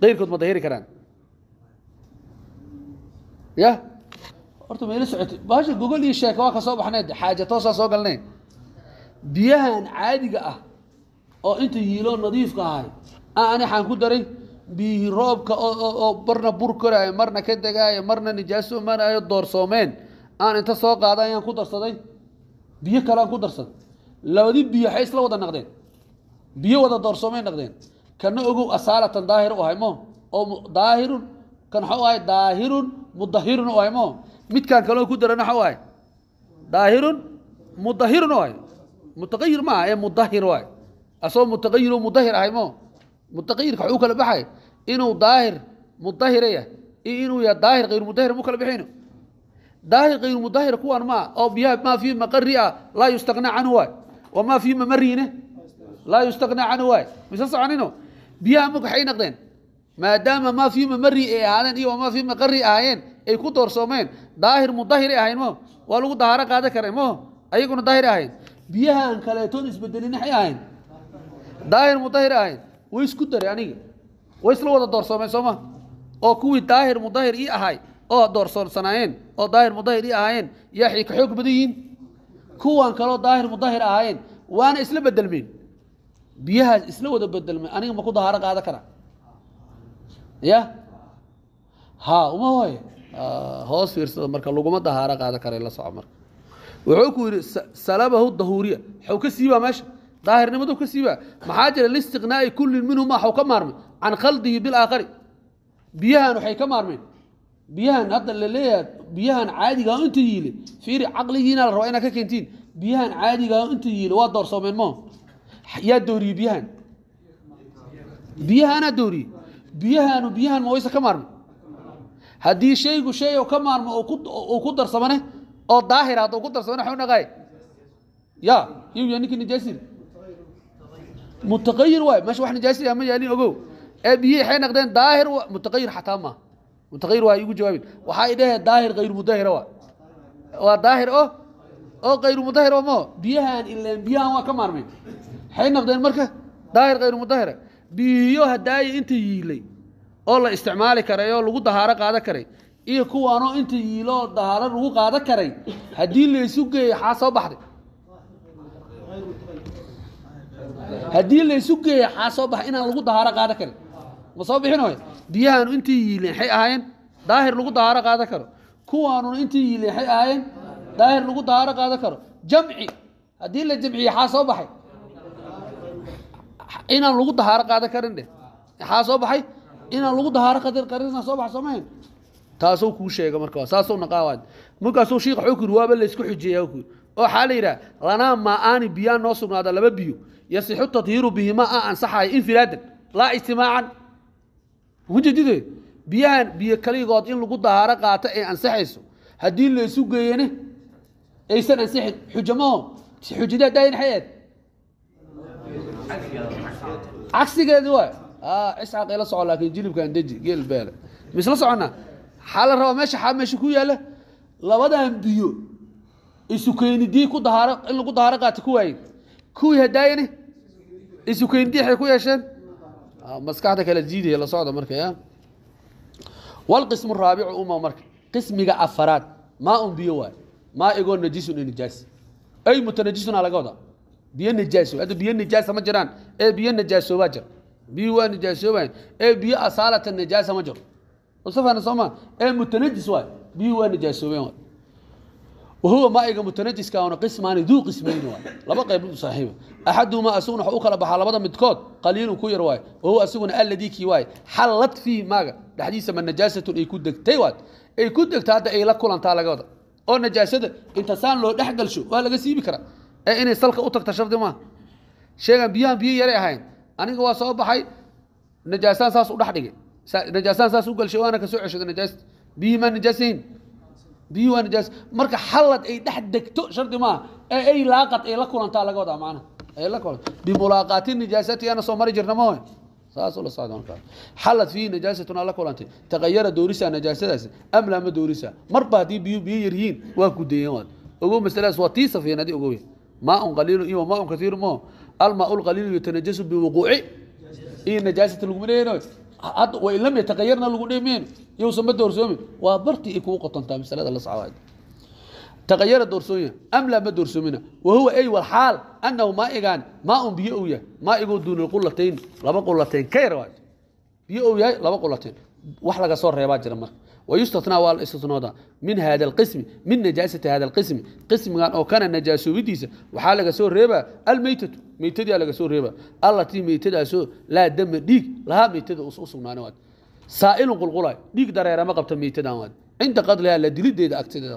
qayrkood ma dahiri karaan ya horta ma ila baasha gogol iyo sheeka waa ka soo baxneed xaaja toosaa soo galnay biyahan caadiga ah oo inta yiilo nadiifka ahay aan ah, waxaan ku daray biyihii roobka oo marna bur koraayo marna ka degaayo marna nijaaso maraayo doorsoomeen aan inta soo qaada ayaan ku darsaday biyo kale ku darsaday labadii biyo waxay isla wada naqdeen biyo wada doorsoomay naqdeen kana ogow asaalatan daahir u ahay mo oo daahirun kan waxa u ahay daahirun mudahirun u ahay mo midkaan kaleo ku darana waxa waay daahirun mudahirun waay mutaqayir ma aha ee mudahir waay asagoo mutaqayiroo mudahir ahay mo mutaqayirka waxuu kala baxay inuu daahir mudahira yahay eh, inuu yahay daahir kayr mudahir mu kala bixayno daahir kayr mudahir kuwaan maa oo biyaha maa fii maqari ah laa yustaqnaa canhu waay wa maa fii mamariine laa yustaqnaa canhu waay mise soconino biyaha marka waxay naqdeen maadaama maa fii mamari ay ahaadeen iyo wamaa fii ay ku doorsoomeen daahir mudahir ahayn mo waa lagu dahaaro qaadan karay mo ayaguna daahiri ahayn biyaha aan kaleetoon isbedelin maxay ahayn daahir mudahiri ahayn way isku daray aniga way isla wada doorsoomeen sooma oo kuwii daahir mudahir ii ahay oo doorsoonsanaayeen oo daahir mudahir ii ahaayeen yaa ka xoog badan yihiin kuwan kaloo daahir mudahir ahaayeen waana isla bedelmeen biyahaas isla wada bedelmeen aniga maku dahaaro qaadan kara ya ha uma hooye Ah, hoos fiirsada marka laguma dahaaro qaadan kara la soco marka wuxuu ku yidhi salabahu dahuuriya xaw ka siibaa meesha daahirnimadu ka siibaa maxaa jira liistiqnaa'i kullin minhuma ah, xaw ka maarmay can khaldihi bilaakhari biyahan waxay ka maarmeen biyahan hadda la leeyahay biyahan caadiga oo ah inta yiile fiiri caqligiina la rabaa inaad ka keentiin biyahan caadiga oo inta yiile waa doorsoomeen moo yaa dooriyey biyahan biyahanaa dooriyey biyahanu biyahan ma wayse ka maarmay haddii shaygu shay ka maalmo uu ku darsamane oo daahir ad ku darsamane xunaqay ya yuya ninkii nijaasir mutaqayir waay meesha wax nijaasir ma yaalin ogow ee biyihii waxay naqdeen daahir mutaqayir xataa ma mutaqayir waa igu jawaabin waxaa idhahee daahir kayru mudahira wa waa daahir o oo kayru mudahir mo biyahaan ileen biyahaan waa ka maarmeen waxay naqdeen marka daahir kayru mudahira biyihiyo hadaaya inta yiilay oo la isticmaali karay oo lagu dahaaro qaadan karay iyo kuwaanoo inta yiiloo dahaaro lagu qaadan karay haddii laysu geeyo xaa soo baxday haddii laysu geeyo xaa soo baxay inaan lagu dahaaro qaadan karin ma soo bixinoy biyahaanu intii yiileen waxay ahaayeen daahir lagu dahaaro qaadan karo kuwaanuna intii yiileen waxay ahaayeen daahir lagu dahaaro qaadan karo jamci haddii la jamciye xaa soo baxay inaan lagu dahaaro qaadan karin dheh xaa soo baxay inaa lagu dahaaro qarisna soo bax soomayn taasuu kuu sheega marka saasuu naqaawaad markaasuu shiikh xukuri waaba laysku xujeeya oo waxaa la yidhaah lanaa maaani biyaa noo sugnaada laba biyo yasixu tadhiiru bihimaa a ansaxayo infiraadan laa ijtimaacan mujeedide biyahan biyo kaligood in lagu dahaaro qaato ay ansaxayso haddii laysu geeyene aysan ansixin xujamaho xujadaha daayan xayeed cagsigeedii waay Ah, iscaaq ila soco laakin jilibkan deji geel baala misla soconnaa maxaa la rabaa meesha xaa meesha ku yaalla labadan biyo isukeynidiii ku dahaaro in lagu dahaaro qaata ku waayen kuwii hadaayani isukeynidiii waxay ku yeesheen ah, maskaxda kala jiidaya la socda marka ya walqismu raabicu uma marka qismiga afaraad maa un biyo waaye maa igoo najisun nijaas ay mutanajisuna laga wadaa biyo najaas hadda biyo najaasa ma jiraan ee biyo najaasoobaa jira biyuu waa nijaasoobayn ee biyo asaalata najaasa ma jiro safana sooma ee mutanajis waay biyuu waa nijaasoobeen wahuwa maaiga mutanajiskaa una qismaani duu qismayn waay laba qaybood u saaxiiba axaduhumaa asuguna waxa u kala baxaa labada midkood qaliilun ku yar waay wahuwa asuguna alladii kii waay xallad fiihi maaga dhexdiisa ma najaasatun ay ku degtay waad ay ku degta hadda ay la kulantaa laga wada oo najaasada inta loo dhex galsho waa laga siibi karaa ee inay salka u tagta shardi maaha sheegaan biyahan biyo yaray ahayn aniga waa soo baxay najaasaan saas u dhex dhigay najaasaan saas u galshay waana kasoo ceshaday najaast biyihii maa najaasihin biyihii waa najaas marka xallad ay dhex degto shardi maaha ee ay laaqad ay la kulantaa laga wadaa macnaha ay la kulantaa bimulaaqaati najaasatiyaana soo mari jirna mooy xallad fiihi najaasatunaa la kulantay tagayara doorisaa najaasadaasi am lama doorisaa marba haddii biyu biyo yaryihiin waa ku deeyan waad ogow masaladaas waa tii safiinadi ogow maa un qaliilu iyo maa un kaiiru moo almaa اlqaliil ytanajasu biwuquuci iyo najaasati laguma dhehno wain lam yataqayarna lagu dhehi mayno yousan ma doorsoomin waa bartii ay kugu qotontaa masalada la socda تغyر doorsoonya أم laa ma doorsoomina وhuوa ay وaal أنhu maaigaan maa biy u yahay maaigoo duuna qulatayn laba qulatayn kayr biy u yahay laba qulatayn wax laga soo reebaa jira marka wayustanaa waa la istinoodaa min hada qismi min najaasati hada qismi qismigan oo kana najaasoobidiisa waxaa laga soo reebaa almeytatu meytadia laga soo reeba allatii meytadaasoo laa dama dhiig lahaa meytada usugnaana saailun qulqula dhiig dareerama qabta meytadan cinda qadliha la dilideeda agteeda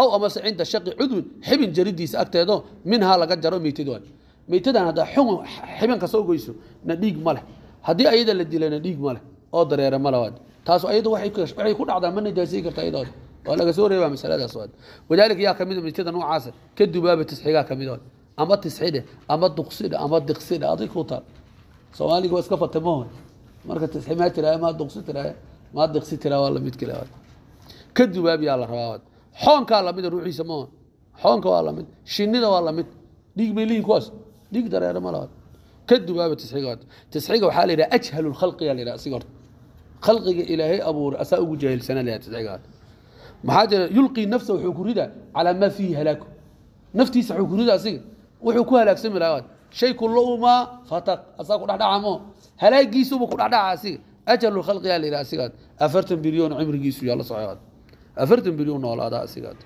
aw amase cinda shaqi cudwin xibin jaridiisa agteedo minhaa laga jaro meytad meytadan haddaa xibin kasoo goyso na dhiig maleh haddii ayada la dilana dhiig maleh oo dareere maleh taas ayadu waxay ku dhacdaa ma najaasin karta iyadooda waa laga soo reebaa masaladaas waad yaa kamid midyada noocaasa ka dubaaba tisxigaa kamidood ama tisxidhe ama duqsidhe ama diqsidhe adig ku taal soomaaliga waa iska fata marka tisxi maa tiraaya maa duqsi tiraaya maa diqsi tiraa waa lamid kale ka dubaabiyaa la rabaa xoonkaa lamida ruuxiisa mahon xoonka waa lamid shinida waa lamid dhiig bay lihi kuwaas dhiig dareere ma laha ka dubaaba tisxiga tisxiga waxaa la yidhaha ajhalu lkhalqiya la yidhaha isig horta khalqiga ilaahay abuuray asaa ugu jaahilsanaan lahaa tiscigaad maxaa jira yulqii nafsa wuxuu ku ridaa calaa maa fiihi halaaku naftiisa wuxuu ku ridaa asiga wuxuu ku halaagsami lahaa shay kullo umaa fataq asaa ku dhexdhaca moo halaagiisuba ku dhexdhaca asiga ajalu khalqiyaa la yidhaha asigaad afartan bilyoon cimrigiisu yaa la socoyaad afartan bilyoon noolaadaa asigaad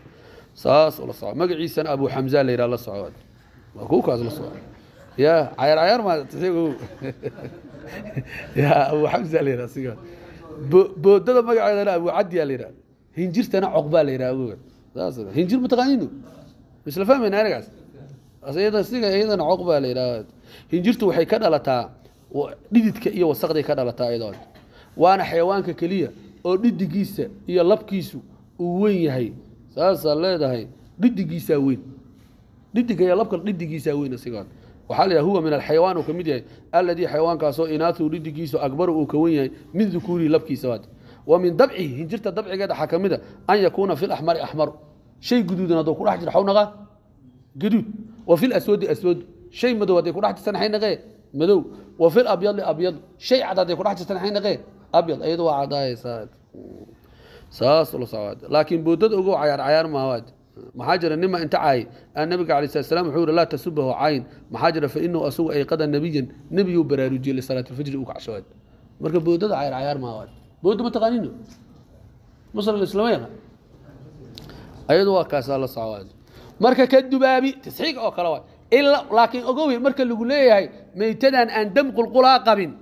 saas la soco magaciisana abu xamza la yidhaha la socoad waa kuu kaas la soco ya cayar cayar maa ya abu xamza la yidhaha asigaad boodada magaceedana abucadiyaa la yihahda hinjirtana coqbaa la yidhaha awoga hinjir mataqaaniinu isla fahmayna anagaas iyadana coq baa la yidhaha hinjirtu waxay ka dhalataa dhididka iyo wasaqday ka dhalataa iyadoon waana xayawaanka keliya oo dhidigiisa iyo labkiisu uu weyn yahay saasaa leedahay dhidigiisaa weyn dhidiga iyo labka dhidigiisaa weyn asigoon waxaa la yidhaha huwa min alxayawaan uu ka mid yahay alladii xayawaankaasoo inaathu dhidigiisu akbaru uu ka wen yahay min dukuurihi labkiisa waad wa min dabcihi hinjirta dabcigeed waxaa ka mid a an yakuuna fi laxmari axmaru shay guduudan hadduu kudhex jir xaw naqaa gaduud wa fi laswadi aswadu shay madow hadday kudhex jirtan xay naqee madow wa fi labyadi abyadu shay cad hadday kudhex jirtan xay naqee abyad ayadu waa cadaayaysaa saas ula laakiin boodada ugu cayaar cayaar maawaad maxaa jira nima inta caay aa nabiga alay slat slam wuxuu yihi laa tasubahu cayn maxaa jira fa inahu asagu ayqada nebiyan nebiyuu baraarujiyey lisalaatulfajri u kacshawaad marka boodada cayar cayaar maawaad booda ma taqaanino muslima islama yaqa ayadu waa kaasaa la socwaad marka ka dubaabi tasxiig oo kale waay ila laakiin ogowe marka lagu leeyahay maytadan aan dam qulqulaa qabin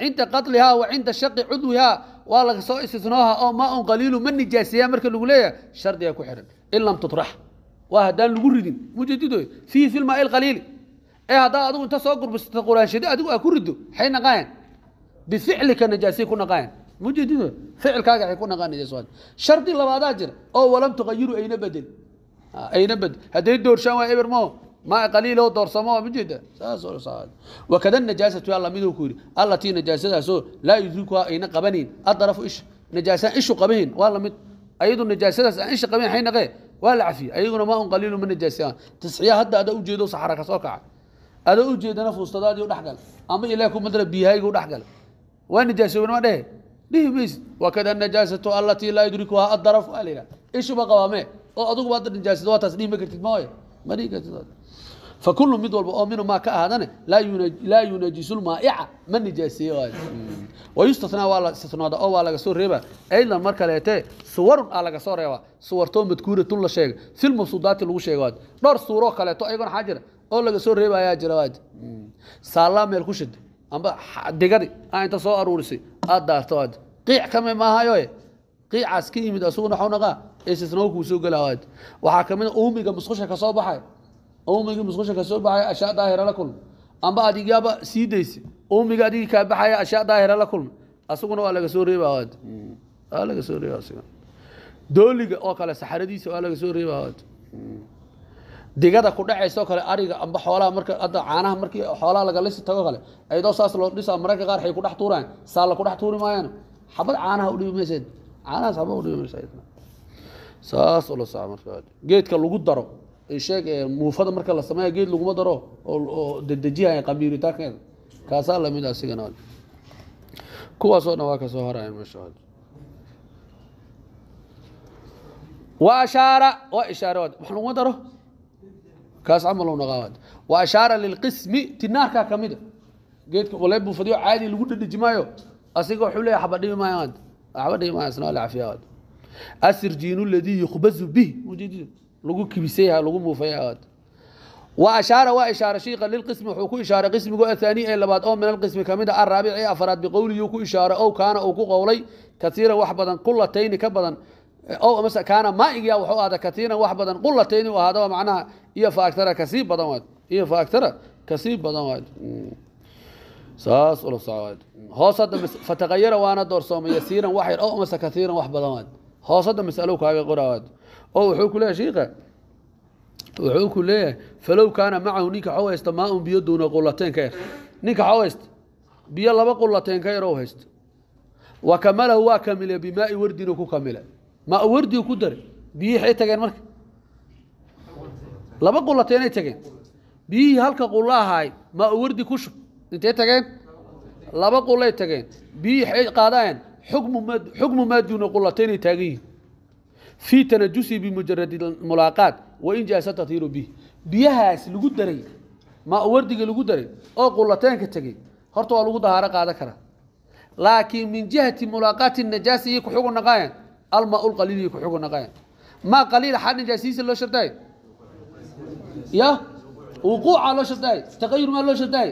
cinda qatlihaa wa cinda shaqi cudwihaa waa laga soo istisnooha oo maa un qaliilu ma nijaaseeyaa marka lagu leeyahay shardiga ku xihan in lam tutrax waa haddaan lagu ridin mujadido fiihi fi lmaai lqaliili ee haddaa adigu inta soo gurbista quraanshadi adigu aa ku rido maxay naqaayaan bificlika najaasiy ku naqaayaan mujadido ficilkaaga ay ku naqaan najaas shardi labaadaa jira oo walam tuqayiru ayna bedel ayna bedel hadday doorshaan waa eber maho maa qaliilo doorsamo ma jeeda saaswakada najaasatu alla miduu ku yidhi allatii najaasadaasoo laa yudrikuhaa ayna qabanayn adarafu ish najaasaan ishu qabahayn waa lamid ayadu najaasadaas aan isha qabeen xaynaqee waa la cafiyey ayaguna maa un qaliilu ma najaasiyaan tisxiyaa hadda ada ujeedo saxara ka soo kaca ada ujeedana fuustadaadii udhexgal ama ilaah ku madra biyahayga udhexgal waa najaasoobin ma dhehe dhihi maysid wakada najaasatu allatii laa yudrikuhaa adaraf waa la yidhaha ishuba oo adugu baad najaasada waa taas dhihi ma kartid mooye ma dhihi kartid fakulu mid walba oo minhumaa ka ahaadane laa yunajisu lmaaica ma nijaaseeye wayustanaa waa la istinooda oo waa laga soo reeba aydan mar kaleetee suwarun aa laga soo reeba suwartoo madkuuratun la sheega filmabsuudaati lagu sheega dhowr suuroo kaleeto ayagona xaa jira oo laga soo reebayaa jira saalaa meel ku shid amba digadi aa inta soo aruurisay aad daarto qiic kame maahayo qiicaas ka yimid asuguna xownaqa istisnoo kuu soo gela waxaa kamid a uumiga musqusha ka soo baxay omigii musqusha ka soo baxaya ashaa daahira la kulma amba adigaaba sii daysa omiga adigii kaa baxaya ashaa daahira la kulma asaguna waa laga soo reeba waa laga soo reeba asiga dooliga oo kale saxaradiisa waa laga soo reeba waat digada ku dhacaysoo kale ariga amba xoolaha marka hadda caanaha markii xoolaha laga lisi tago kale ayadoo saas loo dhisa mararka qaar waxay ku dhex tuurayaan saa ku dhex tuuri maayaan xabad caanaha udhibi mayseed caanahaas xabad udhibi mayseed saas ula saa marka geedka lagu daro sheeg eh, muufada marka la sameeya geed laguma daro oo dedejihay qabiiritaankeeda kaasaa lamid ah asigana kuwaasoo dhan waa kasoo horayan meesha wa waa ishaare wax laguma daro kaas camal naqaawad wa ashaara lilqismi tinaarkaa kamida geedka walee buu caadi lagu dhadheji maayo asiga wuxuu leeyahay waxba dhibi maayo waxba dhibi maayo isna waa la cafiyaa asirjiinu aladii yukhbazu bih ujeedida lagu kibisay lagu muufay wa ashaara waa ishaara shiika lilqismi wuxuu ku ishaaray qismigu athaani ee labaad oo min alqismi kamid a ah, araabic ee afraad ku ishaaray ow kaana uu ku qowlay katiiran wax badan qulatayni ka badan ow mase kaana maaigiya wuxuu ahda katiiran wax badan qulatayni u ahaadaba macnaha iyo fa agtara kasii badan waad iyo fa agtara kasii badan waad saas ula socowaad hoos hadda fataqayara waana doorsoomay yasiiran wax yar ow mase katiiran wax badan waad hoos hadda masalo kaaga qorawaad oo wuxuu ku leeyahay shiikha wuxuu ku leeyahay falow kaana macahu ninka waxau haysta maaun biyo duuna qullateen ka yar ninka waxau haysta biyo laba qullateen ka yar oo haysta wa kamalahu waa kamile bimaai wardinu ku kamile maa wardigu ku dare biyihii ay tageen marka laba qulateenay tageen biyihii halka qulla ahaay maa wardi ku shub intay tageen laba qullay tageen biyihii qaadaayeen xukmu maa duuna qullateynay taagan yihin fii tanajusi bimujaradi mulaaqaat wain jaasa tatiiru bih biyahaas lagu daray maa wardiga lagu daray oo qulateenka tegey horta waa lagu dahaaro qaadan kara laakiin min jihati mulaaqaati najaasi iyay kuxugu naqaayeen almaa lqaliil iyay kuxugu naqaayeen maa qaliil xaa najaasiyisa loo shardaay ya wuquuca loo shardaay taqayur maa loo shardaay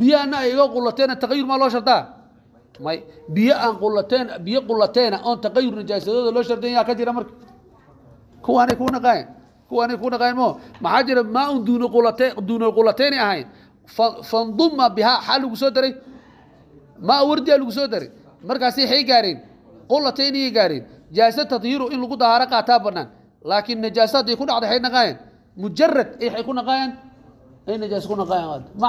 biyaana ay iga qulateena taqayur maa loo shardaa may biyo aan qulateen biyo qulateena oon taqayur najaasadooda loo shardiyan yaa ka jira marka kuwaanay ku dhaqaayeen kuwaanay ku dhaqaayeen mo maxaa jira maa un duuna qulateen duuna qulateeni ahayn fanduma bihaa xaa lagu soo daray maa wardiyaa lagu soo daray markaasi waxay gaareen qulateen gaareen jaasa tadhiiru in lagu dahaaro qaataa banaan laakiin najaasa hadday ku dhacda waxay dhaqaayeen mujarad ay ku dhaqaayeen ay najaas ku dhaqaayeen ma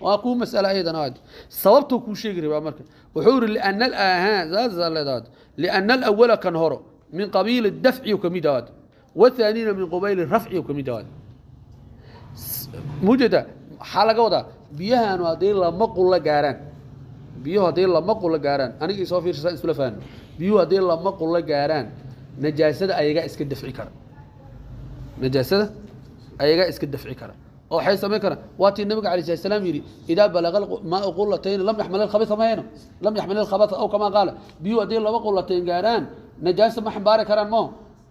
waa kuwa mas'ale ayadana aad sababtuu kuu sheegi rabaa marka wuxuu yidhi liana alaahaan saasa leedaad liana alawala kan horo min qabiili dafci u ka mid ahaad wathaaniina min qabayli rafci u ka mid ahaad mujada maxaa laga wadaa biyahaanu haddii lama qulla gaaraan biyuhu haddii lama qulla gaaraan aniga isoo fiirsa isula fahno biyuhu haddii lama qulla gaaraan najaasada ayagaa iska dafci kara najaasada ayagaa iska dafci kara oo waxay samayn karaan waa tii nabiga alay slat slam yidhi idaa balaga maau qullatayn lam yaxmal ilkhabisa mahayno lam yaxmal ilkhabasa aw kamaa qaala biyuu haddii laba qullatayn gaaraan najaasa ma xambaari karaan mo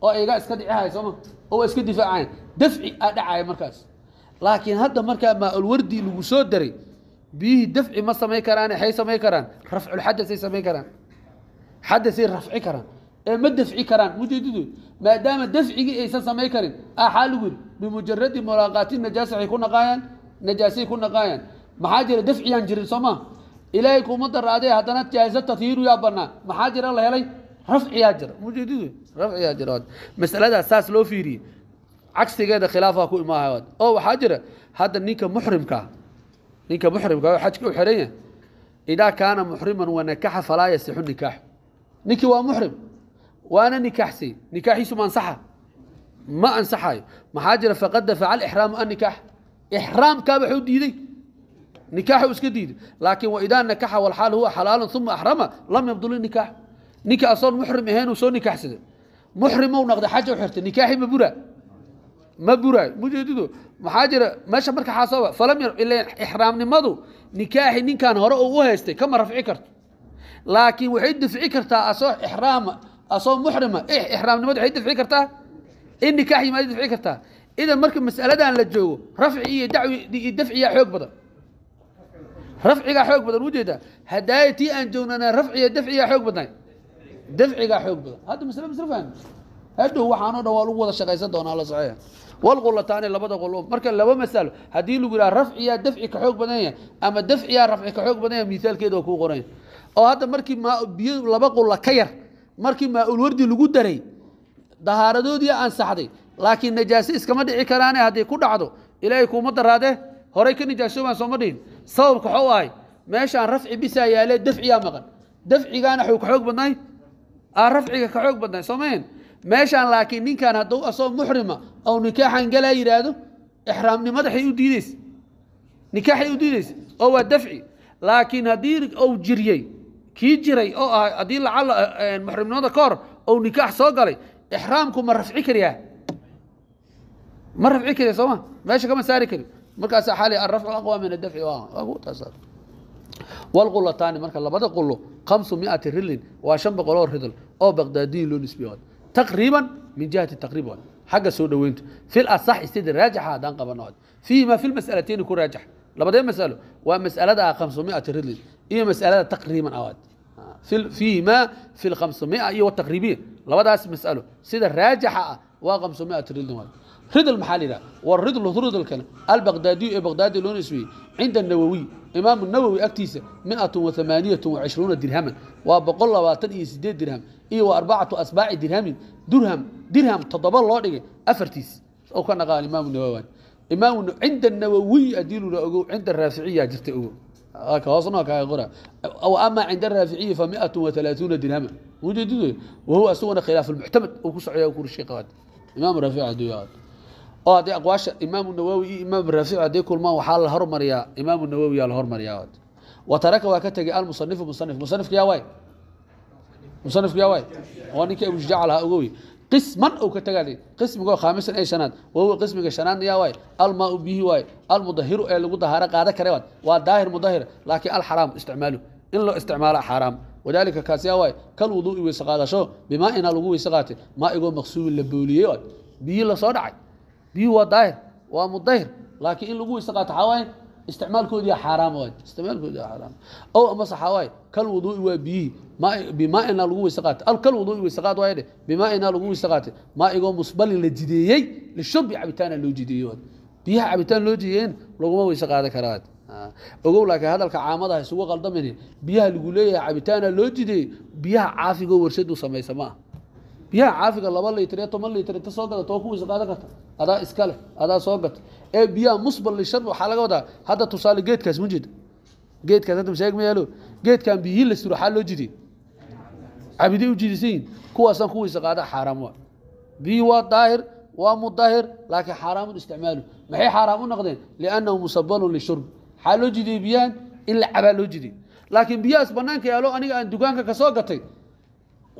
oo iga iska dhicihaya sooma oo waa iska difaacaya dafci aa dhacaya markaas laakiin hadda markaa maaulwardii lagu soo daray biyihii dafci ma samayn karaan waxay samayn karaan rafculxadasay samayn karaan xadasay rafci karaan ma dafci karaan mujadidun maadaama dafcigii aysan samayn karin axaa ah lagu yiri bimujaradi mulaaqaati najaasa ay ku naqaayaan najaasay ku naqaayaan maxaa jira dafciyaan jirin soo maa ilaahay kuma daraadee haddana jaaiso tathiiru yaa banaa maxaa jira la helay rafciyaa jira mujadidun rafciyaa jira masaladaas saas loo fiiriyey cagsigeeda khilaafaa ku imaahay oo waxaa jira hadda ninka muxrimkaa ninka muxrimka oo xajka u xiran yahay idaa kaana muxriman wanakaxa falaa yasixu nikaaxu ninkii waa muxrim waana nikaaxsay nikaaxiisu ma ansaxa ma ansaxayo maxaa jira faqad dafaca alixraamu annikaax ixraamkaaba waxuu diiday nikaaxuu iska diiday laakiin waidaa nakaxa walxaal huwa xalaalan uma axrama lam yabdul nikaax ninka asoon muxrim ahaynuu soo nikaaxsaday muxrimuu noqday xaja u xirtay nikaaxi ma buraa ma buraay mujeedido maxaa jira meesha marka xaasooba falam yarcileen ixraamnimadu nikaaxi ninkan hore uu u haystay kama rafci karto laakiin waxay dafci kartaa asoo ixraama asoo muxrima eh, ixraamnimadu ay dafci kartaa in eh, nikaax yimaada dafci kartaa idan marka masaladan la joogo rafci iyo dacwi iyo dafciyaa xoog badan rafcigaa xoog badan ujeedaa hadaaye tii aan joognanaa rafciya dafciyaa xoog badnay dafcigaa xoog badan hadda masle masla fahmi hadow waxaanoo dhan waa lagu wada shaqaysan doonaa la socoya walqulataani labada qul marka laba masalo haddii lagu yidhaha rafciyaa dafci ka xoog badanya ama dafciyaa rafci ka xoog badanya miaalkeeda waa kuu qoranya oo hadda markii m biyo laba qulla ka yar markii maaulwardi lagu daray dahaaradoodii ansaxday laakiin najaase iskama dhici karaane hadday ku dhacdo ilaahay kuuma daraade horay ka baan sooma dhihin sababka waxau ahay meeshaan rafci bisaa yaale dafciyaa maqan dafcigaana kaxoog badnay rafciga ka xoog badnay soomahn meeshaan laakiin ninkan hadduu asoo muxrima ou nikaaxan galaa yidhaahdo ixraamni madaxay u diideys nikaaxay u diideysa oo waa dafci laakiin haddii uu jiriyey kii jiray oo ah haddii eh, eh, muxrimnimada ka hor ou nikaax soo galay ixraamku ma rafci kariyaa ma rafci kariya sooma meesha kama saari kari markaasaa xaali arafcu aqwa min adafci walqulataani marka labada qulo kamsu miati rilin waa shan boqol oo ridl oo baqdaadiyin loo nisbiya taqriiban min jihati taqriib waay xagga soo dhoweynta fil asaxi sida raajaxa haddaan qabano fiima fi lmas'alatayn ku raajax labadee mas'alo waa mas'alada ah kamsu miati rilin iyo masalada taqriiban awaad fii ma fi lkhamsamiya iyo wataqriibiya labadaas masalo sida raajixa ah waa khamsamiat ridlin waad ridl maxaa lidhaha waa ridlu ridlkan albaqdaadiyu ee baqdaadi loona isweeyey cinda nawowiy imaamu nawowi agtiisa miatun waamaaniyatun wacishruuna dirhaman waa boqol labaatan iyo sideed dirham iyo wa arbacatu asbaaci dirhamin durham dirham toddoba loo dhigay afartiis ka naqaan imaamu nawowan imaamu cinda nawowiy adiilula ogow cinda raaficiya كهوسنا كغرا أو أما عند الرافعي فمئة وثلاثون درهما وجدد وهو أسونا خلاف المعتمد وكسع وكل شيء قاد إمام رافع ديار oo hadday aqwaasha imaamu nawowi iyo imaam raafici hadday kulmaan waxaa la hormariyaa imaamu nawowi yaa la hormariyaa wa taraka waa ka tegay almusanifu musanif musanifka yaa waay musanifka yaa waay waa ninkii abushujaac lahaa ogowi qisman ou ka tagaa qismigoo khaamisan ee shanaad wahuwa qismiga shanaadna yaa waay almaau bihi waaye almudahiru ee lagu dahaara qaada kare waad waa daahir mudahir laakiin alxaraam isticmaalu in loo isticmaalo xaaraam wadalika kaas yaa waay kal wuduu'i weyse qaadasho bimaa inaa lagu weyse qaatay maa igoo maqsuubin la booliyey waay biyi lasoo dhacay biyuhu waa daahir waa mudahir laakiin in lagu weyse qaato waxaa waaye isticmaalkoodii xaaraam waad isticmaalkoodii xaaraam aw ama saxawaay kal wuduu'i waa biyihi bimaa'ina lagu weyse qaatay al kal wuduu'i weyse qaat waaye bimaa'ina lagu weyse qaatay maa'igoo musbalin la jideeyey lishurbi cabitaana loo jideeyey waad biyaha cabitaan loo jideeyeen laguma weyse qaadan ah. ogow laakiin hadalka caamadaha isugu qaldamin biyaha lagu leeyahay cabitaana loo jideeyey biyaha caafigoo warshadu samaysa ma biyaha caafiga laba liitr iyo toban liitr inta soo gadato waa qaadan karta adaa iska adaa soo gata ee biyaha musbal lisharbi waxaa laga wadaa hadda tusaale geedkaas ma jeeda geedkaas hadda masaajid ma yaalo geedkan biyihii la suro waxaa loo jidiye cabiday u jidisan yihin kuwaasaan kuwiisa qaada xaaraam waa biyihii waa daahir waa mudaahir laakiin xaaraamun isticmaalu maxay xaaraam u noqdeen liannahu musabalun lishurb waxaa loo jidiyey biyahan in la cabaa loo jidiyey laakiin biyahaas bannaanka yaalo aniga aan dugaanka ka soo gatay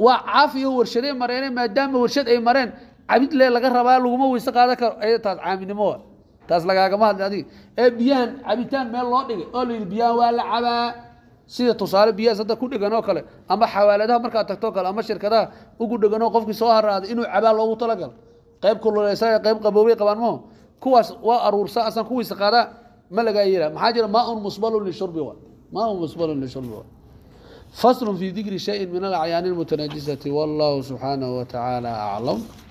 waa caafiyo warshaday mareene maadaama warshad ay mareen cabid lee laga rabaa laguma weyse qaadan karo ayataas caaminimo taas lagaagama hadli adig ee biyahan cabitaan meel loo dhigay oo layidhi biyahan waa la cabaa sida tusaale biyahaas hadda ku dheganoo kale ama xawaaladaha markaad tagtoo kale ama shirkadaha ugu dheganoo qofkii soo haraaday inuu cabaa loogu talagalo qayb kululeysa qayb qaboobay qabaan maho kuwaas waa aruursa asan kuwiisa qaadaa ma lagaa yeela maxaa jira maaun musbalun lishurbi wa maaun musbalun lishurbi wa fasl fi dikri shayin min alacyaani almutanaajisati wallahu subxaanahu watacaala aclam